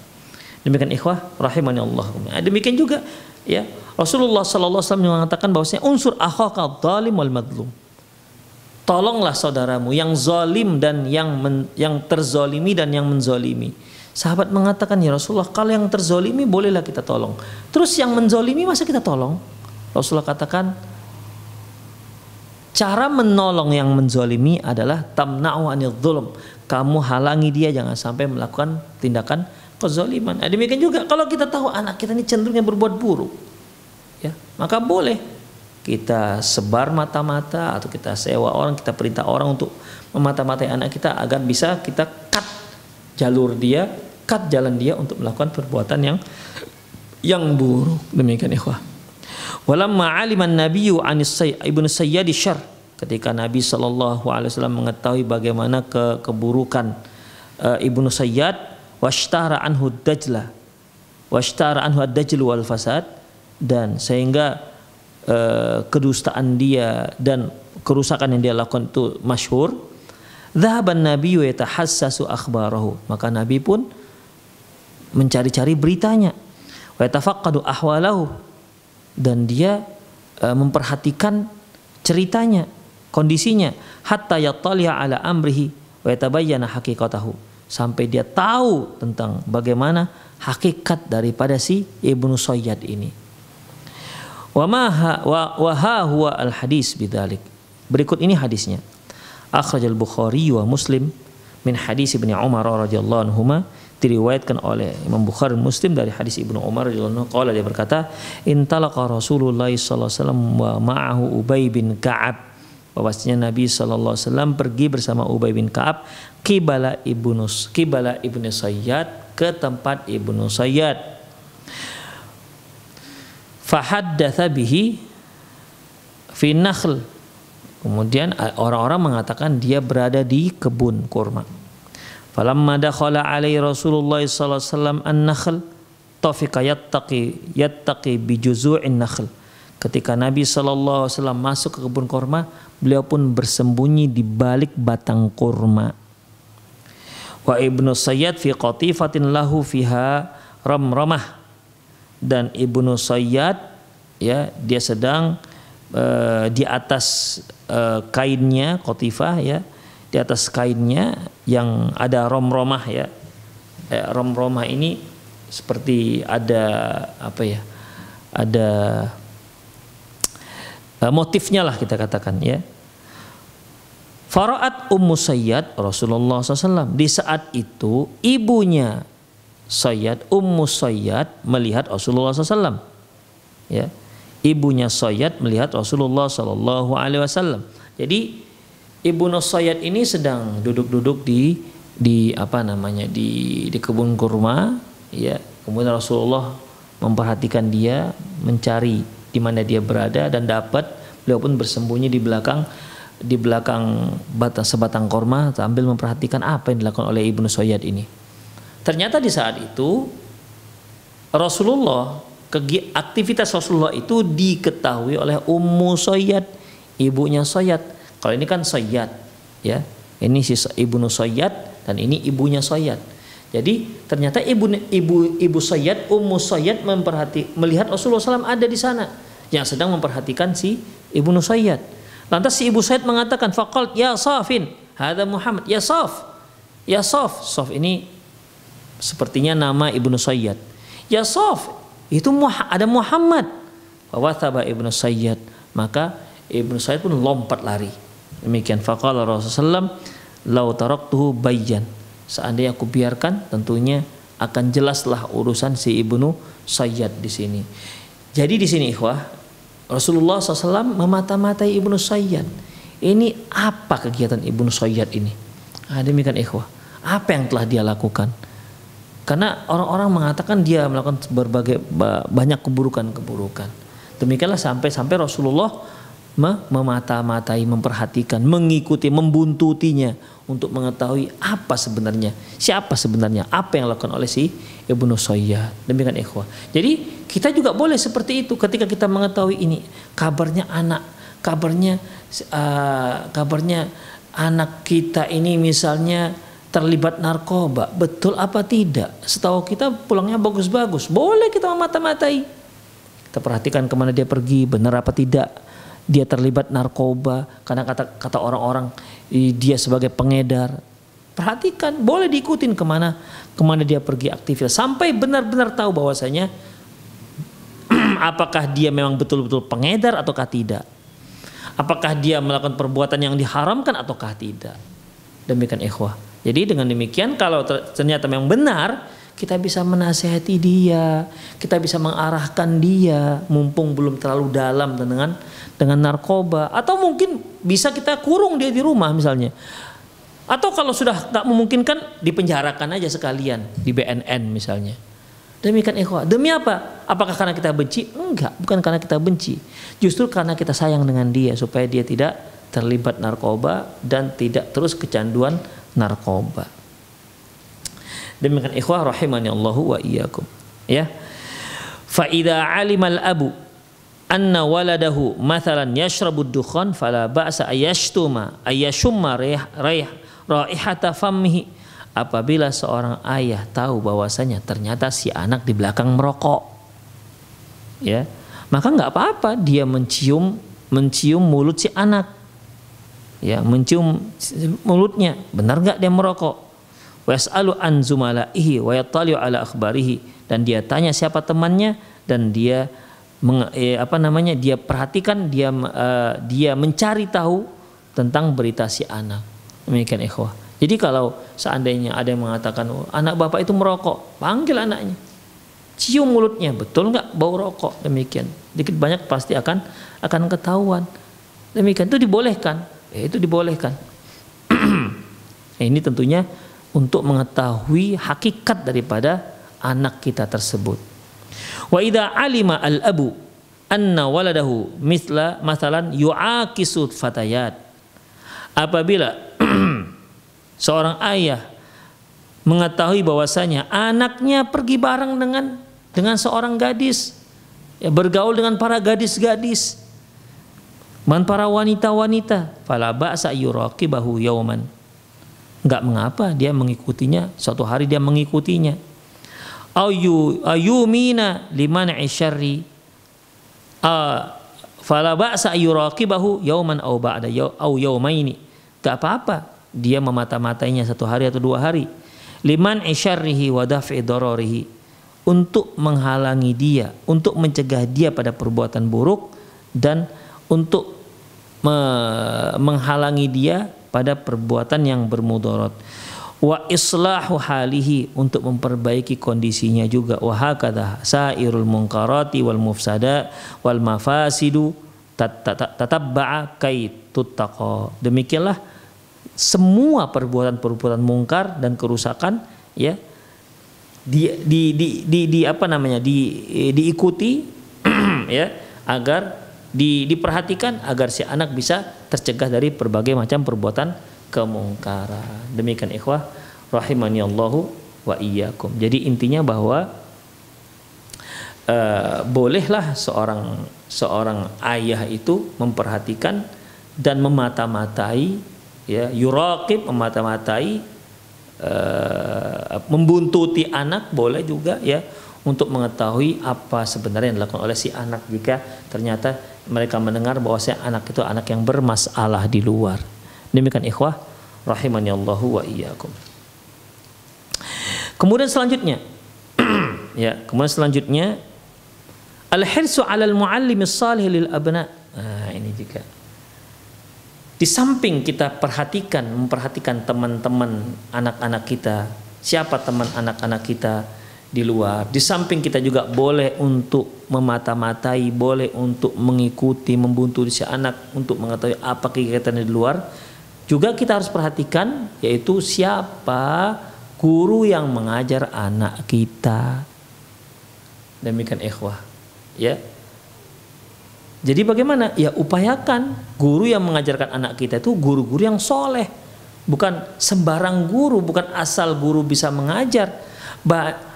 Demikian ikhwah rahimani Allah. Demikian juga ya Rasulullah Sallallahu Alaihi Wasallam mengatakan bahwasanya unsur akhaka zalim wal madlum. Tolonglah saudaramu yang zalim dan yang men, yang terzalimi dan yang menzalimi Sahabat mengatakan ya Rasulullah kalau yang terzalimi bolehlah kita tolong. Terus yang menzalimi masa kita tolong? Rasulullah katakan cara menolong yang menzalimi adalah tamna'u anil Kamu halangi dia jangan sampai melakukan tindakan kezaliman nah, demikian juga kalau kita tahu anak kita ini cenderungnya berbuat buruk ya maka boleh kita sebar mata-mata atau kita sewa orang kita perintah orang untuk memata-matai anak kita agar bisa kita cut jalur dia cut jalan dia untuk melakukan perbuatan yang yang buruk demikian ikhwah walamma aliman nabiyyu anis ibnu sayyadi syar ketika nabi sallallahu alaihi wasallam mengetahui bagaimana ke keburukan eh, ibnu sayyad washtara anhu dajlah washtara anhu ad wal fasad dan sehingga e, kedustaan dia dan kerusakan yang dia lakukan itu masyhur dhahaban nabi yatahassasu akhbarahu maka nabi pun mencari-cari beritanya wa tafaqqadu ahwalahu dan dia e, memperhatikan ceritanya kondisinya hatta yattaliha ala amrihi wa yatabayyana haqiqatahu sampai dia tahu tentang bagaimana hakikat daripada si Ibnu soyad ini Wa maha wa huwa al hadis bidalik. Berikut ini hadisnya. Akhraj al Bukhari wa Muslim min hadis Ibnu Umar radhiyallahu anhu diriwayatkan oleh Imam Bukhari Muslim dari hadis Ibnu Umar radhiyallahu anhu qala dia berkata intalaqa Rasulullah sallallahu alaihi wasallam wa ma'ahu Ubay bin Ka'ab bahwasanya Nabi sallallahu alaihi wasallam pergi bersama Ubay bin Ka'ab kibala Ibnu Kibala Ibnu Sayyad ke tempat Ibnu Sayyad fahaddatha bihi fi nakhl. Kemudian eh, orang-orang mengatakan dia berada di kebun kurma. Falamma dakhala alai Rasulullah sallallahu alaihi wasallam an-nakhl tafiqa yattaqi yattaqi bi juzu'in nakhl. Ketika Nabi Sallallahu Alaihi Wasallam masuk ke kebun kurma, beliau pun bersembunyi di balik batang kurma. Wa ibnu Sayyad fi qatifatin lahu fiha ramramah dan Ibnu Sayyad ya dia sedang uh, di atas uh, kainnya kotifah ya di atas kainnya yang ada rom-romah, ya eh, ya, romah ini seperti ada apa ya ada uh, motifnya lah kita katakan ya Faraat Ummu Sayyad Rasulullah SAW di saat itu ibunya Sayyad, Ummu Sayyad melihat Rasulullah SAW. Ya. Ibunya Sayyad melihat Rasulullah Sallallahu Alaihi Wasallam. Jadi ibu Sayyad ini sedang duduk-duduk di di apa namanya di di kebun kurma ya kemudian Rasulullah memperhatikan dia mencari di mana dia berada dan dapat beliau pun bersembunyi di belakang di belakang batang sebatang kurma sambil memperhatikan apa yang dilakukan oleh Ibnu Sayyad ini. Ternyata di saat itu Rasulullah aktivitas Rasulullah itu diketahui oleh Ummu Sayyad, ibunya Sayyad. Kalau ini kan Sayyad, ya. Ini si ibnu Sayyad dan ini ibunya Sayyad. Jadi ternyata ibu ibu ibu Sayyad, Ummu Sayyad memperhati melihat Rasulullah SAW ada di sana yang sedang memperhatikan si ibnu Sayyad. Lantas si ibu Sayyid mengatakan, "Faqalt ya Safin, hadza Muhammad, ya Saf." Ya Saf, Saf ini sepertinya nama Ibnu Sayyad. Ya, soft itu ada Muhammad. Wawathaba Ibnu Sayyid Maka Ibnu Sayyid pun lompat lari. Demikian faqala Rasulullah lau taraktuhu bayyan. Seandainya aku biarkan tentunya akan jelaslah urusan si Ibnu Sayyid di sini. Jadi di sini ikhwah Rasulullah SAW memata-matai Ibnu Sayyid Ini apa kegiatan Ibnu Sayyid ini? Nah, demikian ikhwah. Apa yang telah dia lakukan? Karena orang-orang mengatakan dia melakukan berbagai banyak keburukan-keburukan. Demikianlah sampai-sampai Rasulullah memata-matai, memperhatikan, mengikuti, membuntutinya untuk mengetahui apa sebenarnya, siapa sebenarnya, apa yang dilakukan oleh si Ibnu Soya. Demikian ikhwah. Jadi kita juga boleh seperti itu ketika kita mengetahui ini kabarnya anak, kabarnya uh, kabarnya anak kita ini misalnya terlibat narkoba, betul apa tidak? Setahu kita pulangnya bagus-bagus, boleh kita memata-matai. Kita perhatikan kemana dia pergi, benar apa tidak. Dia terlibat narkoba, karena kata kata orang-orang dia sebagai pengedar. Perhatikan, boleh diikutin kemana kemana dia pergi aktifnya. sampai benar-benar tahu bahwasanya apakah dia memang betul-betul pengedar ataukah tidak. Apakah dia melakukan perbuatan yang diharamkan ataukah tidak. Demikian ikhwah. Jadi dengan demikian kalau ternyata memang benar, kita bisa menasehati dia, kita bisa mengarahkan dia, mumpung belum terlalu dalam dengan dengan narkoba, atau mungkin bisa kita kurung dia di rumah misalnya, atau kalau sudah tak memungkinkan dipenjarakan aja sekalian di BNN misalnya. Demikian ikhwah. Demi apa? Apakah karena kita benci? Enggak, bukan karena kita benci. Justru karena kita sayang dengan dia supaya dia tidak terlibat narkoba dan tidak terus kecanduan narkoba. Demikian ikhwah rahimani Allahu wa iyyakum. Ya. Fa idza al abu anna waladahu mathalan yashrabu dukhan fala ba'sa ayashtuma ayashumma raih raih raihata famhi apabila seorang ayah tahu bahwasanya ternyata si anak di belakang merokok ya maka nggak apa-apa dia mencium mencium mulut si anak ya mencium mulutnya benar nggak dia merokok wasalu an zumalaihi wa yattali ala akhbarihi dan dia tanya siapa temannya dan dia meng, eh, ya, apa namanya dia perhatikan dia uh, dia mencari tahu tentang berita si anak demikian ikhwah jadi kalau seandainya ada yang mengatakan oh, anak bapak itu merokok panggil anaknya cium mulutnya betul nggak bau rokok demikian dikit banyak pasti akan akan ketahuan demikian itu dibolehkan ya itu dibolehkan ya, ini tentunya untuk mengetahui hakikat daripada anak kita tersebut wa idza alima al abu anna waladahu misla masalan yu'akisut fatayat apabila seorang ayah mengetahui bahwasanya anaknya pergi bareng dengan dengan seorang gadis ya, bergaul dengan para gadis-gadis Man para wanita-wanita, fala ba'sa bahu yauman. Enggak mengapa dia mengikutinya, suatu hari dia mengikutinya. Ayu ayumina liman isyari Uh, fala ba'sa yuraqibahu yauman au ba'da yaw, au yaumaini. Enggak apa-apa dia memata-matainya satu hari atau dua hari. Liman isyarihi wa daf'i Untuk menghalangi dia, untuk mencegah dia pada perbuatan buruk dan untuk me menghalangi dia pada perbuatan yang bermudarat wa islahu halihi untuk memperbaiki kondisinya juga wa hakadha sairul munkarati wal mufsada wal mafasidu tatabba'a kaitut taqa demikianlah semua perbuatan-perbuatan mungkar dan kerusakan ya di di di, di, di apa namanya di diikuti ya agar di, diperhatikan agar si anak bisa tercegah dari berbagai macam perbuatan kemungkaran. Demikian ikhwah rahimani Allahu wa iyyakum. Jadi intinya bahwa uh, bolehlah seorang seorang ayah itu memperhatikan dan memata-matai ya yuraqib memata-matai uh, membuntuti anak boleh juga ya untuk mengetahui apa sebenarnya yang dilakukan oleh si anak jika ternyata mereka mendengar bahwa saya anak itu anak yang bermasalah di luar. Demikian ikhwah rahimani Allahu wa iyyakum. Kemudian selanjutnya ya, kemudian selanjutnya al-hirsu 'alal muallimi salih lil abna. Nah, ini juga di samping kita perhatikan memperhatikan teman-teman anak-anak kita, siapa teman anak-anak kita, di luar. Di samping kita juga boleh untuk memata-matai, boleh untuk mengikuti, membuntuti si anak untuk mengetahui apa kegiatannya di luar. Juga kita harus perhatikan yaitu siapa guru yang mengajar anak kita. Demikian ikhwah. Ya. Jadi bagaimana? Ya upayakan guru yang mengajarkan anak kita itu guru-guru yang soleh. Bukan sembarang guru, bukan asal guru bisa mengajar.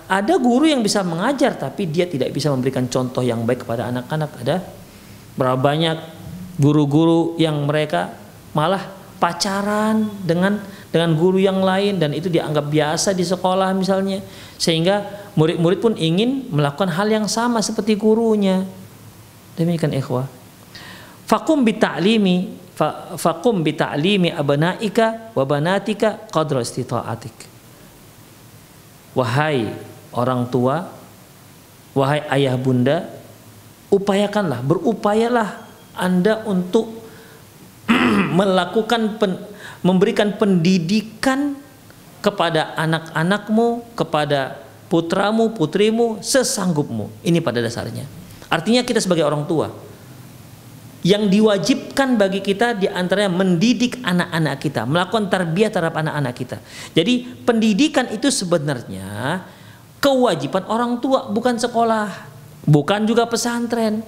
Ada guru yang bisa mengajar tapi dia tidak bisa memberikan contoh yang baik kepada anak-anak. Ada berapa banyak guru-guru yang mereka malah pacaran dengan dengan guru yang lain dan itu dianggap biasa di sekolah misalnya sehingga murid-murid pun ingin melakukan hal yang sama seperti gurunya. Demikian ikhwah. Fakum bita'limi fakum bita'limi abanaika wabanatika banatika qadra Wahai orang tua, wahai ayah bunda, upayakanlah, berupayalah Anda untuk melakukan pen, memberikan pendidikan kepada anak-anakmu, kepada putramu, putrimu, sesanggupmu. Ini pada dasarnya. Artinya kita sebagai orang tua yang diwajibkan bagi kita di diantaranya mendidik anak-anak kita, melakukan tarbiyah terhadap anak-anak kita. Jadi pendidikan itu sebenarnya kewajiban orang tua bukan sekolah, bukan juga pesantren.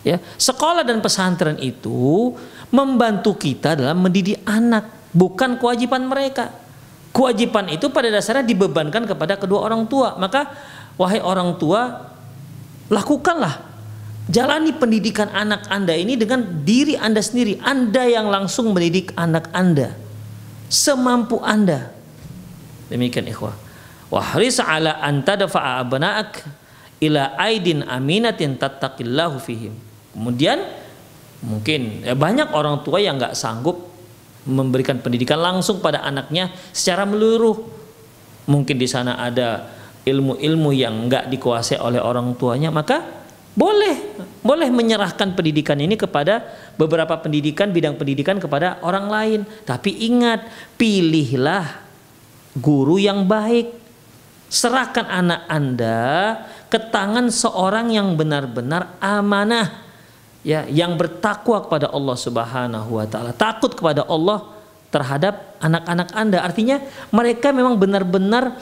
Ya, sekolah dan pesantren itu membantu kita dalam mendidik anak, bukan kewajiban mereka. Kewajiban itu pada dasarnya dibebankan kepada kedua orang tua. Maka wahai orang tua, lakukanlah jalani pendidikan anak Anda ini dengan diri Anda sendiri. Anda yang langsung mendidik anak Anda semampu Anda. Demikian ikhwah wahris ala antadafa'a abna'ak ila aidin aminatin tattaqillahu fihim kemudian mungkin ya banyak orang tua yang nggak sanggup memberikan pendidikan langsung pada anaknya secara meluruh mungkin di sana ada ilmu-ilmu yang nggak dikuasai oleh orang tuanya maka boleh boleh menyerahkan pendidikan ini kepada beberapa pendidikan bidang pendidikan kepada orang lain tapi ingat pilihlah guru yang baik Serahkan anak Anda ke tangan seorang yang benar-benar amanah ya yang bertakwa kepada Allah Subhanahu wa taala, takut kepada Allah terhadap anak-anak Anda. Artinya mereka memang benar-benar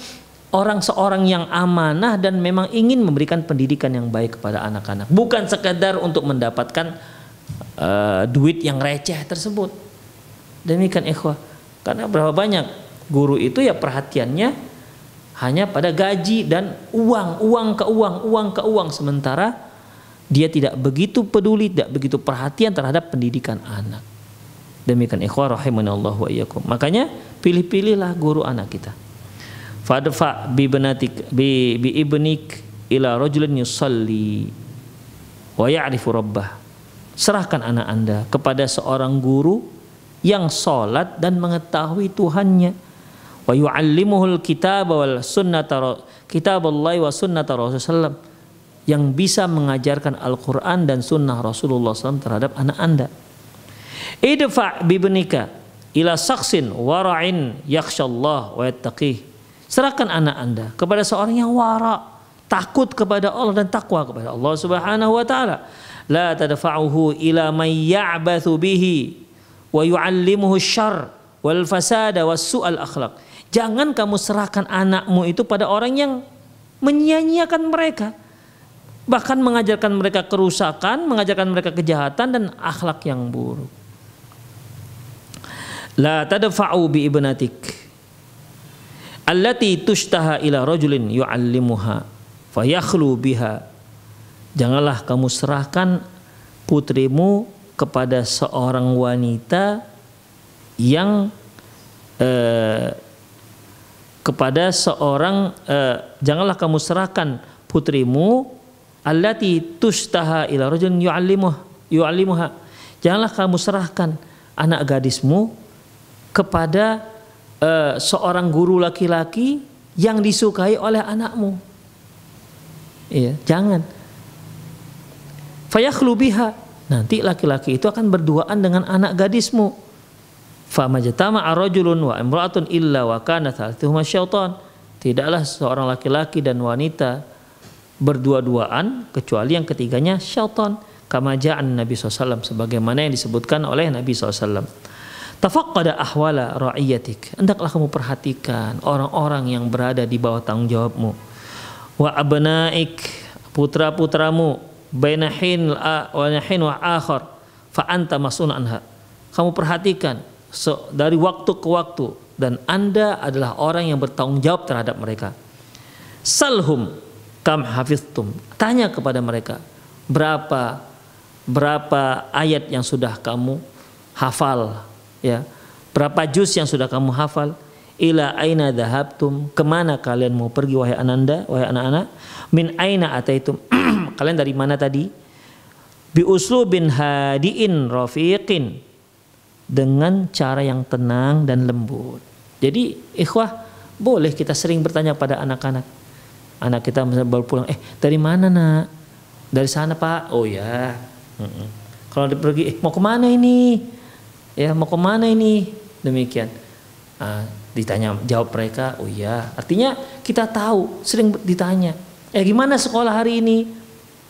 orang seorang yang amanah dan memang ingin memberikan pendidikan yang baik kepada anak-anak. Bukan sekadar untuk mendapatkan uh, duit yang receh tersebut. Demikian ikhwah. Karena berapa banyak guru itu ya perhatiannya hanya pada gaji dan uang, uang ke uang, uang ke uang sementara dia tidak begitu peduli, tidak begitu perhatian terhadap pendidikan anak. Demikian ikhwah rahimanallah wa iyyakum. Makanya pilih-pilihlah guru anak kita. Fadfa bi banatik bi, bi ibnik ila rajulin yusalli wa ya'rifu rabbah. Serahkan anak Anda kepada seorang guru yang sholat dan mengetahui Tuhannya wa yu'allimuhul kitab wal sunnata kitaballahi wa sunnata Rasulullah yang bisa mengajarkan Al-Qur'an dan sunnah Rasulullah SAW terhadap anak Anda. Idfa bibenika ila saksin wara'in yakshallah wa yattaqih. Serahkan anak Anda kepada seorang yang wara, takut kepada Allah dan takwa kepada Allah Subhanahu wa taala. La tadfa'uhu ila may ya'bathu bihi wa yu'allimuhu syarr wal fasada was su'al akhlaq Jangan kamu serahkan anakmu itu pada orang yang menyia-nyiakan mereka. Bahkan mengajarkan mereka kerusakan, mengajarkan mereka kejahatan dan akhlak yang buruk. La tadfa'u bi ibnatik allati tushtaha ila rajulin yu'allimuha fayakhlu biha. Janganlah kamu serahkan putrimu kepada seorang wanita yang eh, kepada seorang uh, janganlah kamu serahkan putrimu allati tustaha ila rajulin yu'allimuh yu'allimuha janganlah kamu serahkan anak gadismu kepada uh, seorang guru laki-laki yang disukai oleh anakmu iya jangan fayakhlu biha nanti laki-laki itu akan berduaan dengan anak gadismu Famajtama arrojulun wa imra'atun illa wa kana thalithuhuma syaitan. Tidaklah seorang laki-laki dan wanita berdua-duaan kecuali yang ketiganya syaitan. Kama ja'an Nabi SAW sebagaimana yang disebutkan oleh Nabi SAW. Tafaqqada ahwala ra'iyatik. Hendaklah kamu perhatikan orang-orang yang berada di bawah tanggung jawabmu. Wa abnaik putra-putramu bainahin wa akhar fa anta mas'un anha. Kamu perhatikan so, dari waktu ke waktu dan Anda adalah orang yang bertanggung jawab terhadap mereka. Salhum kam hafiztum. Tanya kepada mereka, berapa berapa ayat yang sudah kamu hafal ya. Berapa juz yang sudah kamu hafal? Ila aina dahabtum? Kemana kalian mau pergi wahai ananda, wahai anak-anak? Min aina ataitum? kalian dari mana tadi? Bi uslubin hadiin rafiqin dengan cara yang tenang dan lembut. Jadi ikhwah boleh kita sering bertanya pada anak-anak. Anak kita baru pulang, eh dari mana nak? Dari sana pak? Oh ya. Kalau dia pergi, eh, mau kemana ini? Ya mau kemana ini? Demikian. Ah, ditanya jawab mereka, oh ya. Artinya kita tahu sering ditanya. Eh gimana sekolah hari ini?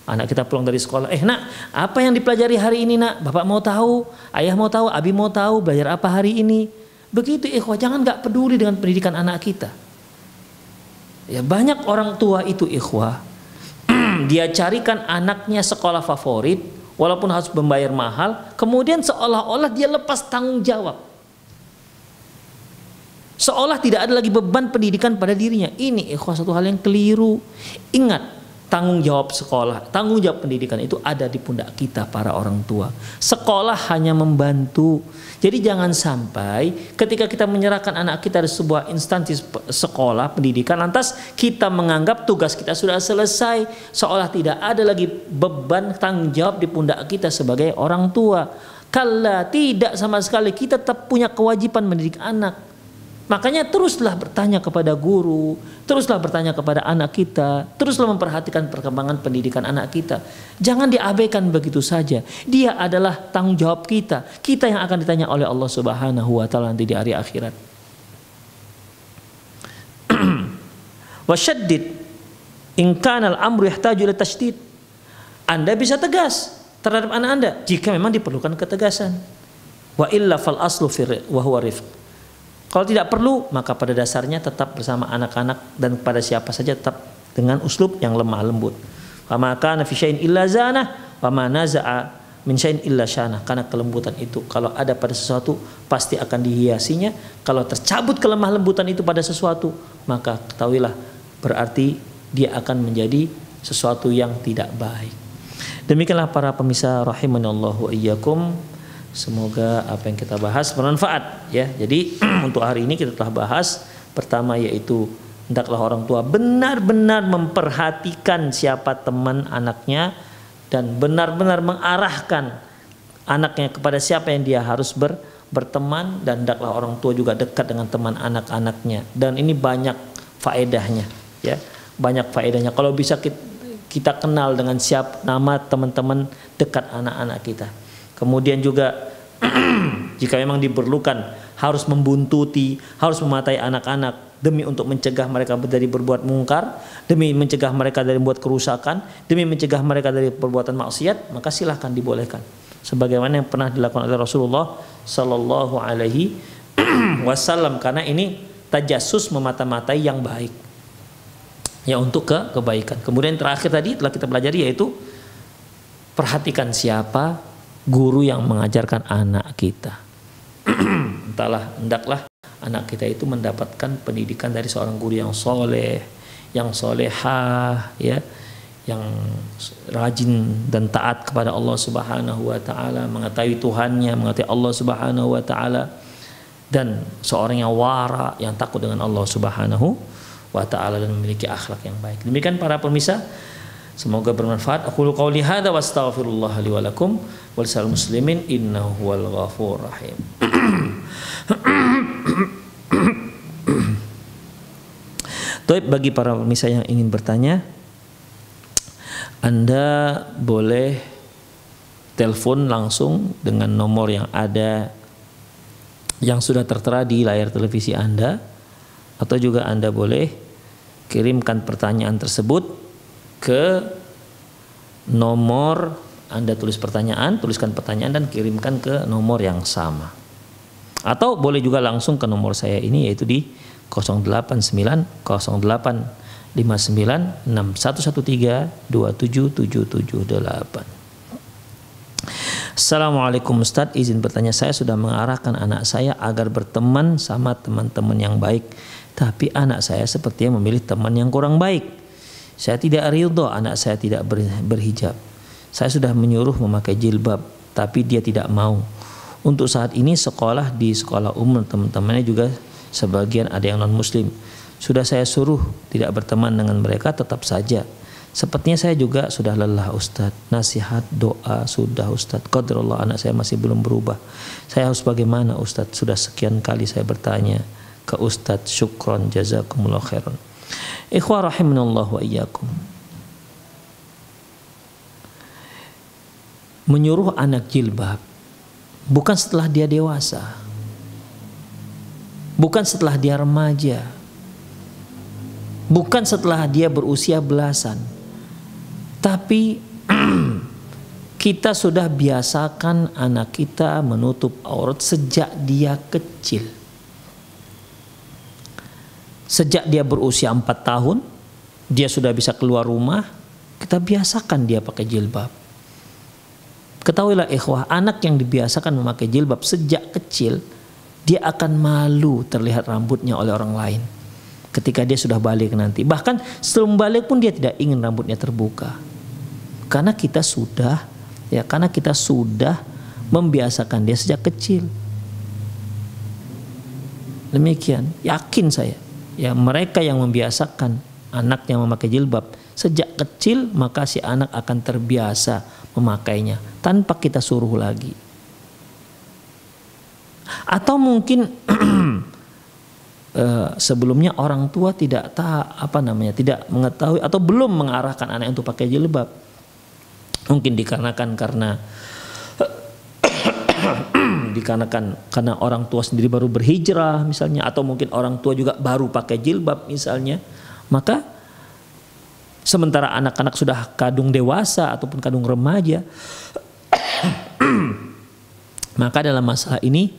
Anak kita pulang dari sekolah, eh nak, apa yang dipelajari hari ini nak? Bapak mau tahu, ayah mau tahu, abi mau tahu, belajar apa hari ini? Begitu ikhwah, jangan gak peduli dengan pendidikan anak kita. Ya banyak orang tua itu ikhwah, dia carikan anaknya sekolah favorit, walaupun harus membayar mahal, kemudian seolah-olah dia lepas tanggung jawab. Seolah tidak ada lagi beban pendidikan pada dirinya. Ini ikhwah satu hal yang keliru. Ingat, tanggung jawab sekolah, tanggung jawab pendidikan itu ada di pundak kita para orang tua. Sekolah hanya membantu. Jadi jangan sampai ketika kita menyerahkan anak kita di sebuah instansi sekolah pendidikan lantas kita menganggap tugas kita sudah selesai seolah tidak ada lagi beban tanggung jawab di pundak kita sebagai orang tua. Kalau tidak sama sekali kita tetap punya kewajiban mendidik anak Makanya teruslah bertanya kepada guru, teruslah bertanya kepada anak kita, teruslah memperhatikan perkembangan pendidikan anak kita. Jangan diabaikan begitu saja. Dia adalah tanggung jawab kita. Kita yang akan ditanya oleh Allah Subhanahu wa taala nanti di hari akhirat. Wasyaddid in kana al-amru yahtaju ila tasydid. Anda bisa tegas terhadap anak Anda jika memang diperlukan ketegasan. Wa illa fal aslu fi wa huwa rifq kalau tidak perlu, maka pada dasarnya tetap bersama anak-anak dan kepada siapa saja tetap dengan uslub yang lemah lembut. Wa ma kana illa zana, wa ma naza'a min illa shana. Karena kelembutan itu kalau ada pada sesuatu pasti akan dihiasinya. Kalau tercabut kelemah lembutan itu pada sesuatu, maka ketahuilah berarti dia akan menjadi sesuatu yang tidak baik. Demikianlah para pemirsa rahimanallahu iyyakum. Semoga apa yang kita bahas bermanfaat ya. Jadi untuk hari ini kita telah bahas pertama yaitu hendaklah orang tua benar-benar memperhatikan siapa teman anaknya dan benar-benar mengarahkan anaknya kepada siapa yang dia harus ber, berteman dan hendaklah orang tua juga dekat dengan teman anak-anaknya dan ini banyak faedahnya ya banyak faedahnya kalau bisa kita, kenal dengan siapa nama teman-teman dekat anak-anak kita Kemudian juga jika memang diperlukan harus membuntuti, harus mematai anak-anak demi untuk mencegah mereka dari berbuat mungkar, demi mencegah mereka dari membuat kerusakan, demi mencegah mereka dari perbuatan maksiat, maka silahkan dibolehkan. Sebagaimana yang pernah dilakukan oleh Rasulullah Sallallahu Alaihi Wasallam karena ini tajasus memata-matai yang baik ya untuk ke kebaikan. Kemudian terakhir tadi telah kita pelajari yaitu perhatikan siapa guru yang mengajarkan anak kita. Entahlah, hendaklah anak kita itu mendapatkan pendidikan dari seorang guru yang soleh, yang solehah, ya, yang rajin dan taat kepada Allah Subhanahu wa taala, mengetahui Tuhannya, mengetahui Allah Subhanahu wa taala dan seorang yang wara, yang takut dengan Allah Subhanahu wa taala dan memiliki akhlak yang baik. Demikian para pemirsa, semoga bermanfaat. Aku hadza wa astaghfirullah li wal muslimin innahu wal ghafur rahim bagi para pemirsa yang ingin bertanya Anda boleh telepon langsung dengan nomor yang ada yang sudah tertera di layar televisi Anda atau juga Anda boleh kirimkan pertanyaan tersebut ke nomor anda tulis pertanyaan, tuliskan pertanyaan dan kirimkan ke nomor yang sama. Atau boleh juga langsung ke nomor saya ini yaitu di 089 0859 6113 27778. Assalamualaikum Ustaz, izin bertanya saya sudah mengarahkan anak saya agar berteman sama teman-teman yang baik. Tapi anak saya sepertinya memilih teman yang kurang baik. Saya tidak ridho anak saya tidak berhijab. Saya sudah menyuruh memakai jilbab, tapi dia tidak mau. Untuk saat ini sekolah di sekolah umum teman-temannya juga sebagian ada yang non muslim. Sudah saya suruh tidak berteman dengan mereka tetap saja. Sepertinya saya juga sudah lelah Ustadz. Nasihat, doa sudah Ustadz. Qadarullah anak saya masih belum berubah. Saya harus bagaimana Ustadz? Sudah sekian kali saya bertanya ke Ustadz. Syukron jazakumullah khairan. Ikhwa rahimunallah wa iyyakum. menyuruh anak jilbab bukan setelah dia dewasa, bukan setelah dia remaja, bukan setelah dia berusia belasan, tapi kita sudah biasakan anak kita menutup aurat sejak dia kecil. Sejak dia berusia 4 tahun, dia sudah bisa keluar rumah, kita biasakan dia pakai jilbab Ketahuilah ikhwah, anak yang dibiasakan memakai jilbab sejak kecil, dia akan malu terlihat rambutnya oleh orang lain ketika dia sudah balik nanti. Bahkan sebelum balik pun dia tidak ingin rambutnya terbuka. Karena kita sudah ya karena kita sudah membiasakan dia sejak kecil. Demikian, yakin saya. Ya, mereka yang membiasakan anaknya memakai jilbab sejak kecil, maka si anak akan terbiasa memakainya tanpa kita suruh lagi. Atau mungkin eh, sebelumnya orang tua tidak tahu apa namanya tidak mengetahui atau belum mengarahkan anak untuk pakai jilbab mungkin dikarenakan karena dikarenakan karena orang tua sendiri baru berhijrah misalnya atau mungkin orang tua juga baru pakai jilbab misalnya maka sementara anak-anak sudah kadung dewasa ataupun kadung remaja Maka dalam masalah ini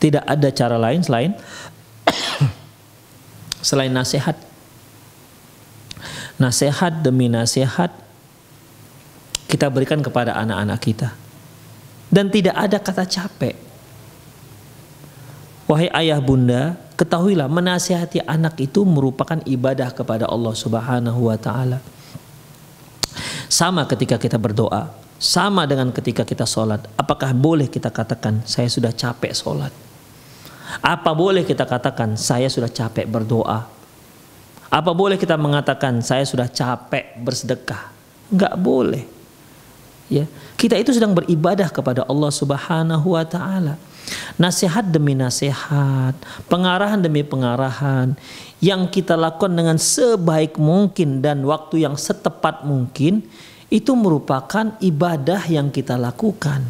tidak ada cara lain selain selain nasihat. Nasihat demi nasihat kita berikan kepada anak-anak kita. Dan tidak ada kata capek. Wahai ayah bunda, ketahuilah menasihati anak itu merupakan ibadah kepada Allah Subhanahu wa taala. Sama ketika kita berdoa, sama dengan ketika kita sholat. Apakah boleh kita katakan, saya sudah capek sholat? Apa boleh kita katakan, saya sudah capek berdoa? Apa boleh kita mengatakan, saya sudah capek bersedekah? Enggak boleh. Ya, kita itu sedang beribadah kepada Allah Subhanahu wa taala. Nasihat demi nasihat, pengarahan demi pengarahan yang kita lakukan dengan sebaik mungkin dan waktu yang setepat mungkin itu merupakan ibadah yang kita lakukan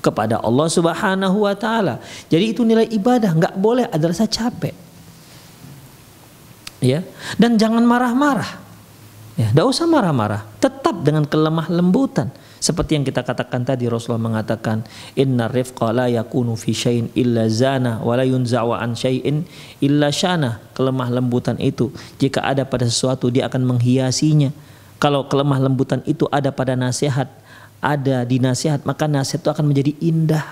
kepada Allah Subhanahu wa taala. Jadi itu nilai ibadah, nggak boleh ada rasa capek. Ya. Dan jangan marah-marah. Ya, enggak usah marah-marah. Tetap dengan kelemah lembutan seperti yang kita katakan tadi Rasulullah mengatakan inna rifqa la yakunu fi syai'in illa zana wa la yunza'wa an syai'in illa syana. Kelemah lembutan itu jika ada pada sesuatu dia akan menghiasinya. Kalau kelemah lembutan itu ada pada nasihat, ada di nasihat, maka nasihat itu akan menjadi indah.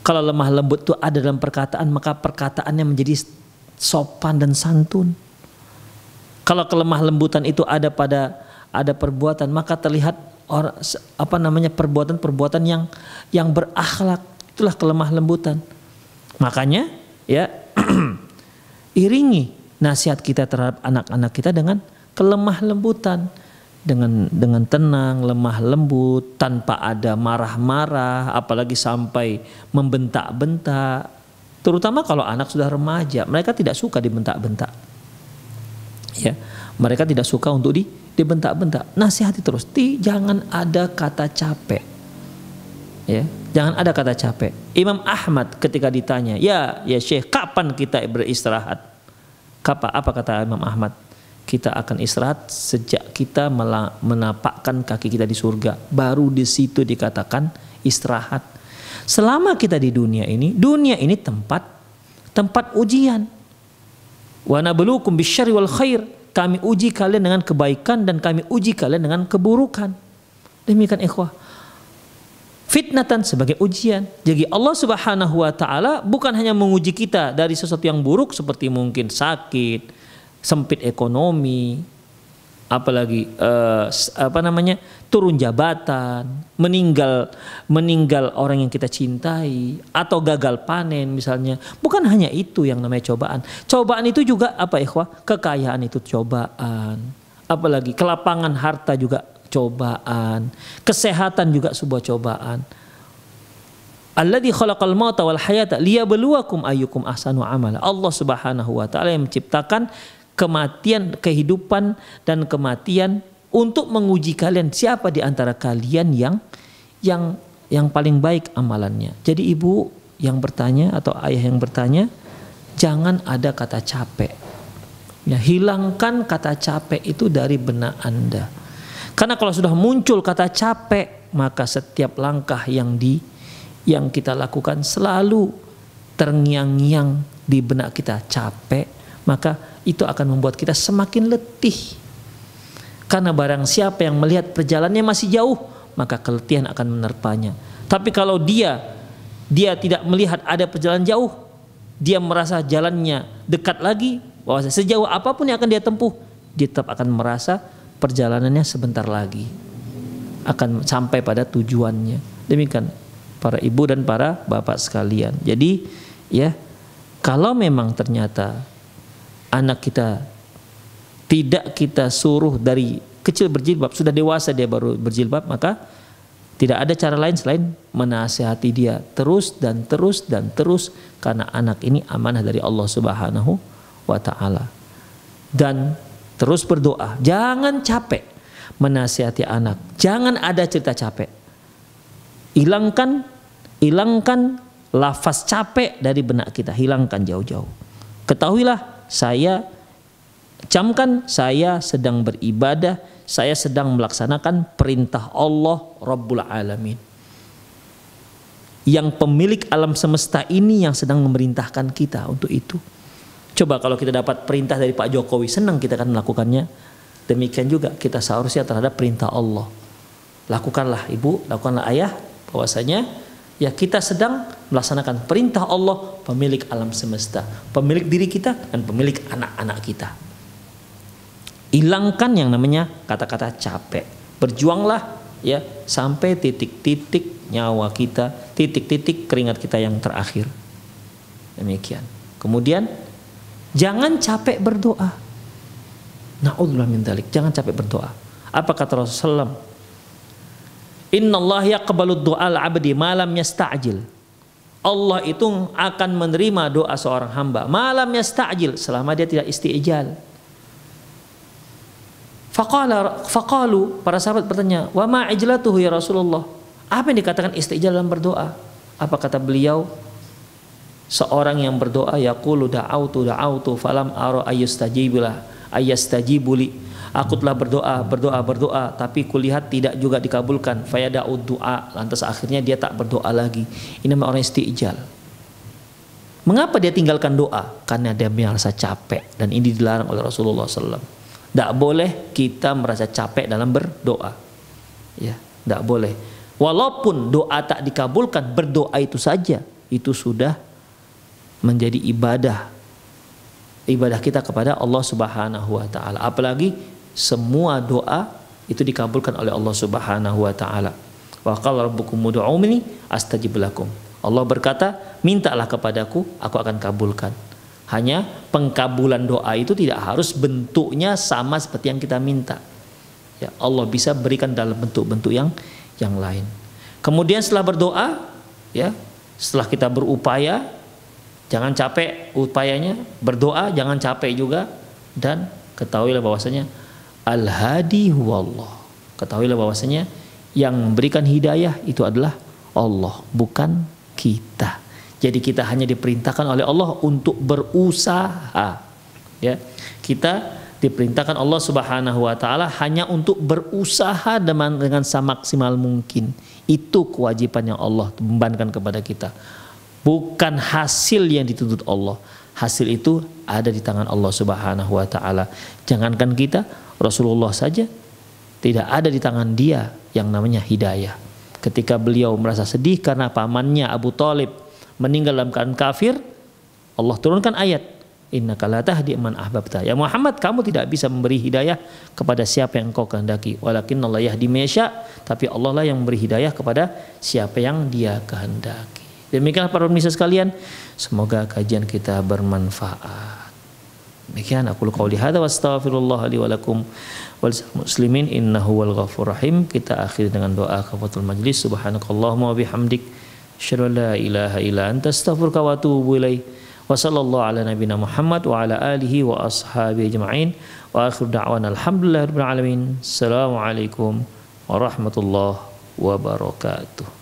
Kalau lemah lembut itu ada dalam perkataan, maka perkataannya menjadi sopan dan santun. Kalau kelemah lembutan itu ada pada ada perbuatan, maka terlihat orang apa namanya perbuatan-perbuatan yang yang berakhlak itulah kelemah lembutan. Makanya ya iringi nasihat kita terhadap anak-anak kita dengan kelemah lembutan dengan dengan tenang, lemah lembut, tanpa ada marah-marah, apalagi sampai membentak-bentak. Terutama kalau anak sudah remaja, mereka tidak suka dibentak-bentak. Ya. Mereka tidak suka untuk di, dibentak-bentak. Nasihati terus. Ti, jangan ada kata capek. Ya, jangan ada kata capek. Imam Ahmad ketika ditanya, "Ya, ya Syekh, kapan kita beristirahat?" Kapan apa kata Imam Ahmad? Kita akan istirahat sejak kita menapakkan kaki kita di surga. Baru di situ dikatakan istirahat. Selama kita di dunia ini, dunia ini tempat tempat ujian. Wa nabluukum bisyarri wal khair kami uji kalian dengan kebaikan dan kami uji kalian dengan keburukan. Demikian ikhwah. Fitnatan sebagai ujian. Jadi Allah Subhanahu wa taala bukan hanya menguji kita dari sesuatu yang buruk seperti mungkin sakit, sempit ekonomi, apalagi uh, apa namanya? turun jabatan, meninggal meninggal orang yang kita cintai atau gagal panen misalnya. Bukan hanya itu yang namanya cobaan. Cobaan itu juga apa ikhwah? Kekayaan itu cobaan. Apalagi kelapangan harta juga cobaan. Kesehatan juga sebuah cobaan. Alladhi khalaqal mauta wal hayata liyabluwakum ayyukum ahsanu amala. Allah Subhanahu wa taala yang menciptakan kematian, kehidupan dan kematian untuk menguji kalian siapa di antara kalian yang yang yang paling baik amalannya. Jadi ibu yang bertanya atau ayah yang bertanya jangan ada kata capek. Ya, hilangkan kata capek itu dari benak Anda. Karena kalau sudah muncul kata capek, maka setiap langkah yang di yang kita lakukan selalu terngiang-ngiang di benak kita capek, maka itu akan membuat kita semakin letih karena barang siapa yang melihat perjalanannya masih jauh, maka keletihan akan menerpanya. Tapi kalau dia dia tidak melihat ada perjalanan jauh, dia merasa jalannya dekat lagi, bahwa sejauh apapun yang akan dia tempuh, dia tetap akan merasa perjalanannya sebentar lagi akan sampai pada tujuannya. Demikian para ibu dan para bapak sekalian. Jadi ya kalau memang ternyata anak kita tidak kita suruh dari kecil berjilbab, sudah dewasa dia baru berjilbab, maka tidak ada cara lain selain menasihati dia terus dan terus dan terus karena anak ini amanah dari Allah Subhanahu wa taala. Dan terus berdoa, jangan capek menasihati anak. Jangan ada cerita capek. Hilangkan hilangkan lafaz capek dari benak kita, hilangkan jauh-jauh. Ketahuilah saya Camkan saya sedang beribadah, saya sedang melaksanakan perintah Allah Rabbul Alamin. Yang pemilik alam semesta ini yang sedang memerintahkan kita untuk itu. Coba kalau kita dapat perintah dari Pak Jokowi, senang kita akan melakukannya. Demikian juga kita seharusnya terhadap perintah Allah. Lakukanlah ibu, lakukanlah ayah, bahwasanya ya kita sedang melaksanakan perintah Allah, pemilik alam semesta, pemilik diri kita dan pemilik anak-anak kita hilangkan yang namanya kata-kata capek berjuanglah ya sampai titik-titik nyawa kita titik-titik keringat kita yang terakhir demikian kemudian jangan capek berdoa naudzubillah min dalik jangan capek berdoa apa kata Rasulullah Inna Allah yaqbalu al abdi malam yasta'jil. Allah itu akan menerima doa seorang hamba malam yasta'jil selama dia tidak isti'jal. Fakala, fakalu para sahabat bertanya, wa ma ijlatuhu ya Rasulullah? Apa yang dikatakan istijal dalam berdoa? Apa kata beliau? Seorang yang berdoa yaqulu da'autu da'autu falam ara ayustajibilah ayastajibuli. Aku telah berdoa, berdoa, berdoa, tapi kulihat tidak juga dikabulkan. Fayada'ud du'a, lantas akhirnya dia tak berdoa lagi. Ini namanya orang istijal. Mengapa dia tinggalkan doa? Karena dia merasa capek dan ini dilarang oleh Rasulullah wasallam. Tidak boleh kita merasa capek dalam berdoa. Ya, tidak boleh. Walaupun doa tak dikabulkan, berdoa itu saja itu sudah menjadi ibadah. Ibadah kita kepada Allah Subhanahu wa taala. Apalagi semua doa itu dikabulkan oleh Allah Subhanahu wa taala. Wa qala rabbukum ud'uuni astajib lakum. Allah berkata, "Mintalah kepadaku, aku akan kabulkan." Hanya pengkabulan doa itu tidak harus bentuknya sama seperti yang kita minta. Ya, Allah bisa berikan dalam bentuk-bentuk yang yang lain. Kemudian setelah berdoa, ya, setelah kita berupaya, jangan capek upayanya, berdoa jangan capek juga dan ketahuilah bahwasanya al-hadi huwallah. Ketahuilah bahwasanya yang memberikan hidayah itu adalah Allah, bukan kita. Jadi kita hanya diperintahkan oleh Allah untuk berusaha. Ya. Kita diperintahkan Allah Subhanahu wa taala hanya untuk berusaha dengan dengan semaksimal mungkin. Itu kewajiban yang Allah bebankan kepada kita. Bukan hasil yang dituntut Allah. Hasil itu ada di tangan Allah Subhanahu wa taala. Jangankan kita, Rasulullah saja tidak ada di tangan dia yang namanya hidayah. Ketika beliau merasa sedih karena pamannya Abu Talib meninggal dalam keadaan kafir, Allah turunkan ayat Inna kalatah di man ahbabta. Ya Muhammad, kamu tidak bisa memberi hidayah kepada siapa yang kau kehendaki. Walakin Allah yahdi mesya, tapi Allah lah yang memberi hidayah kepada siapa yang dia kehendaki. Demikianlah para pemirsa sekalian, semoga kajian kita bermanfaat. Demikian aku qauli hadza wa astaghfirullah li wa wal muslimin innahu wal ghafur rahim. Kita akhiri dengan doa kafatul majlis subhanakallahumma bihamdik. Asyhadu an la ilaha illa anta astaghfiruka wa atubu ilaik. Wa sallallahu ala nabina Muhammad wa ala alihi wa ashabihi ajma'in. Wa akhir da'wana alhamdulillah rabbil alamin. Assalamualaikum warahmatullahi wabarakatuh.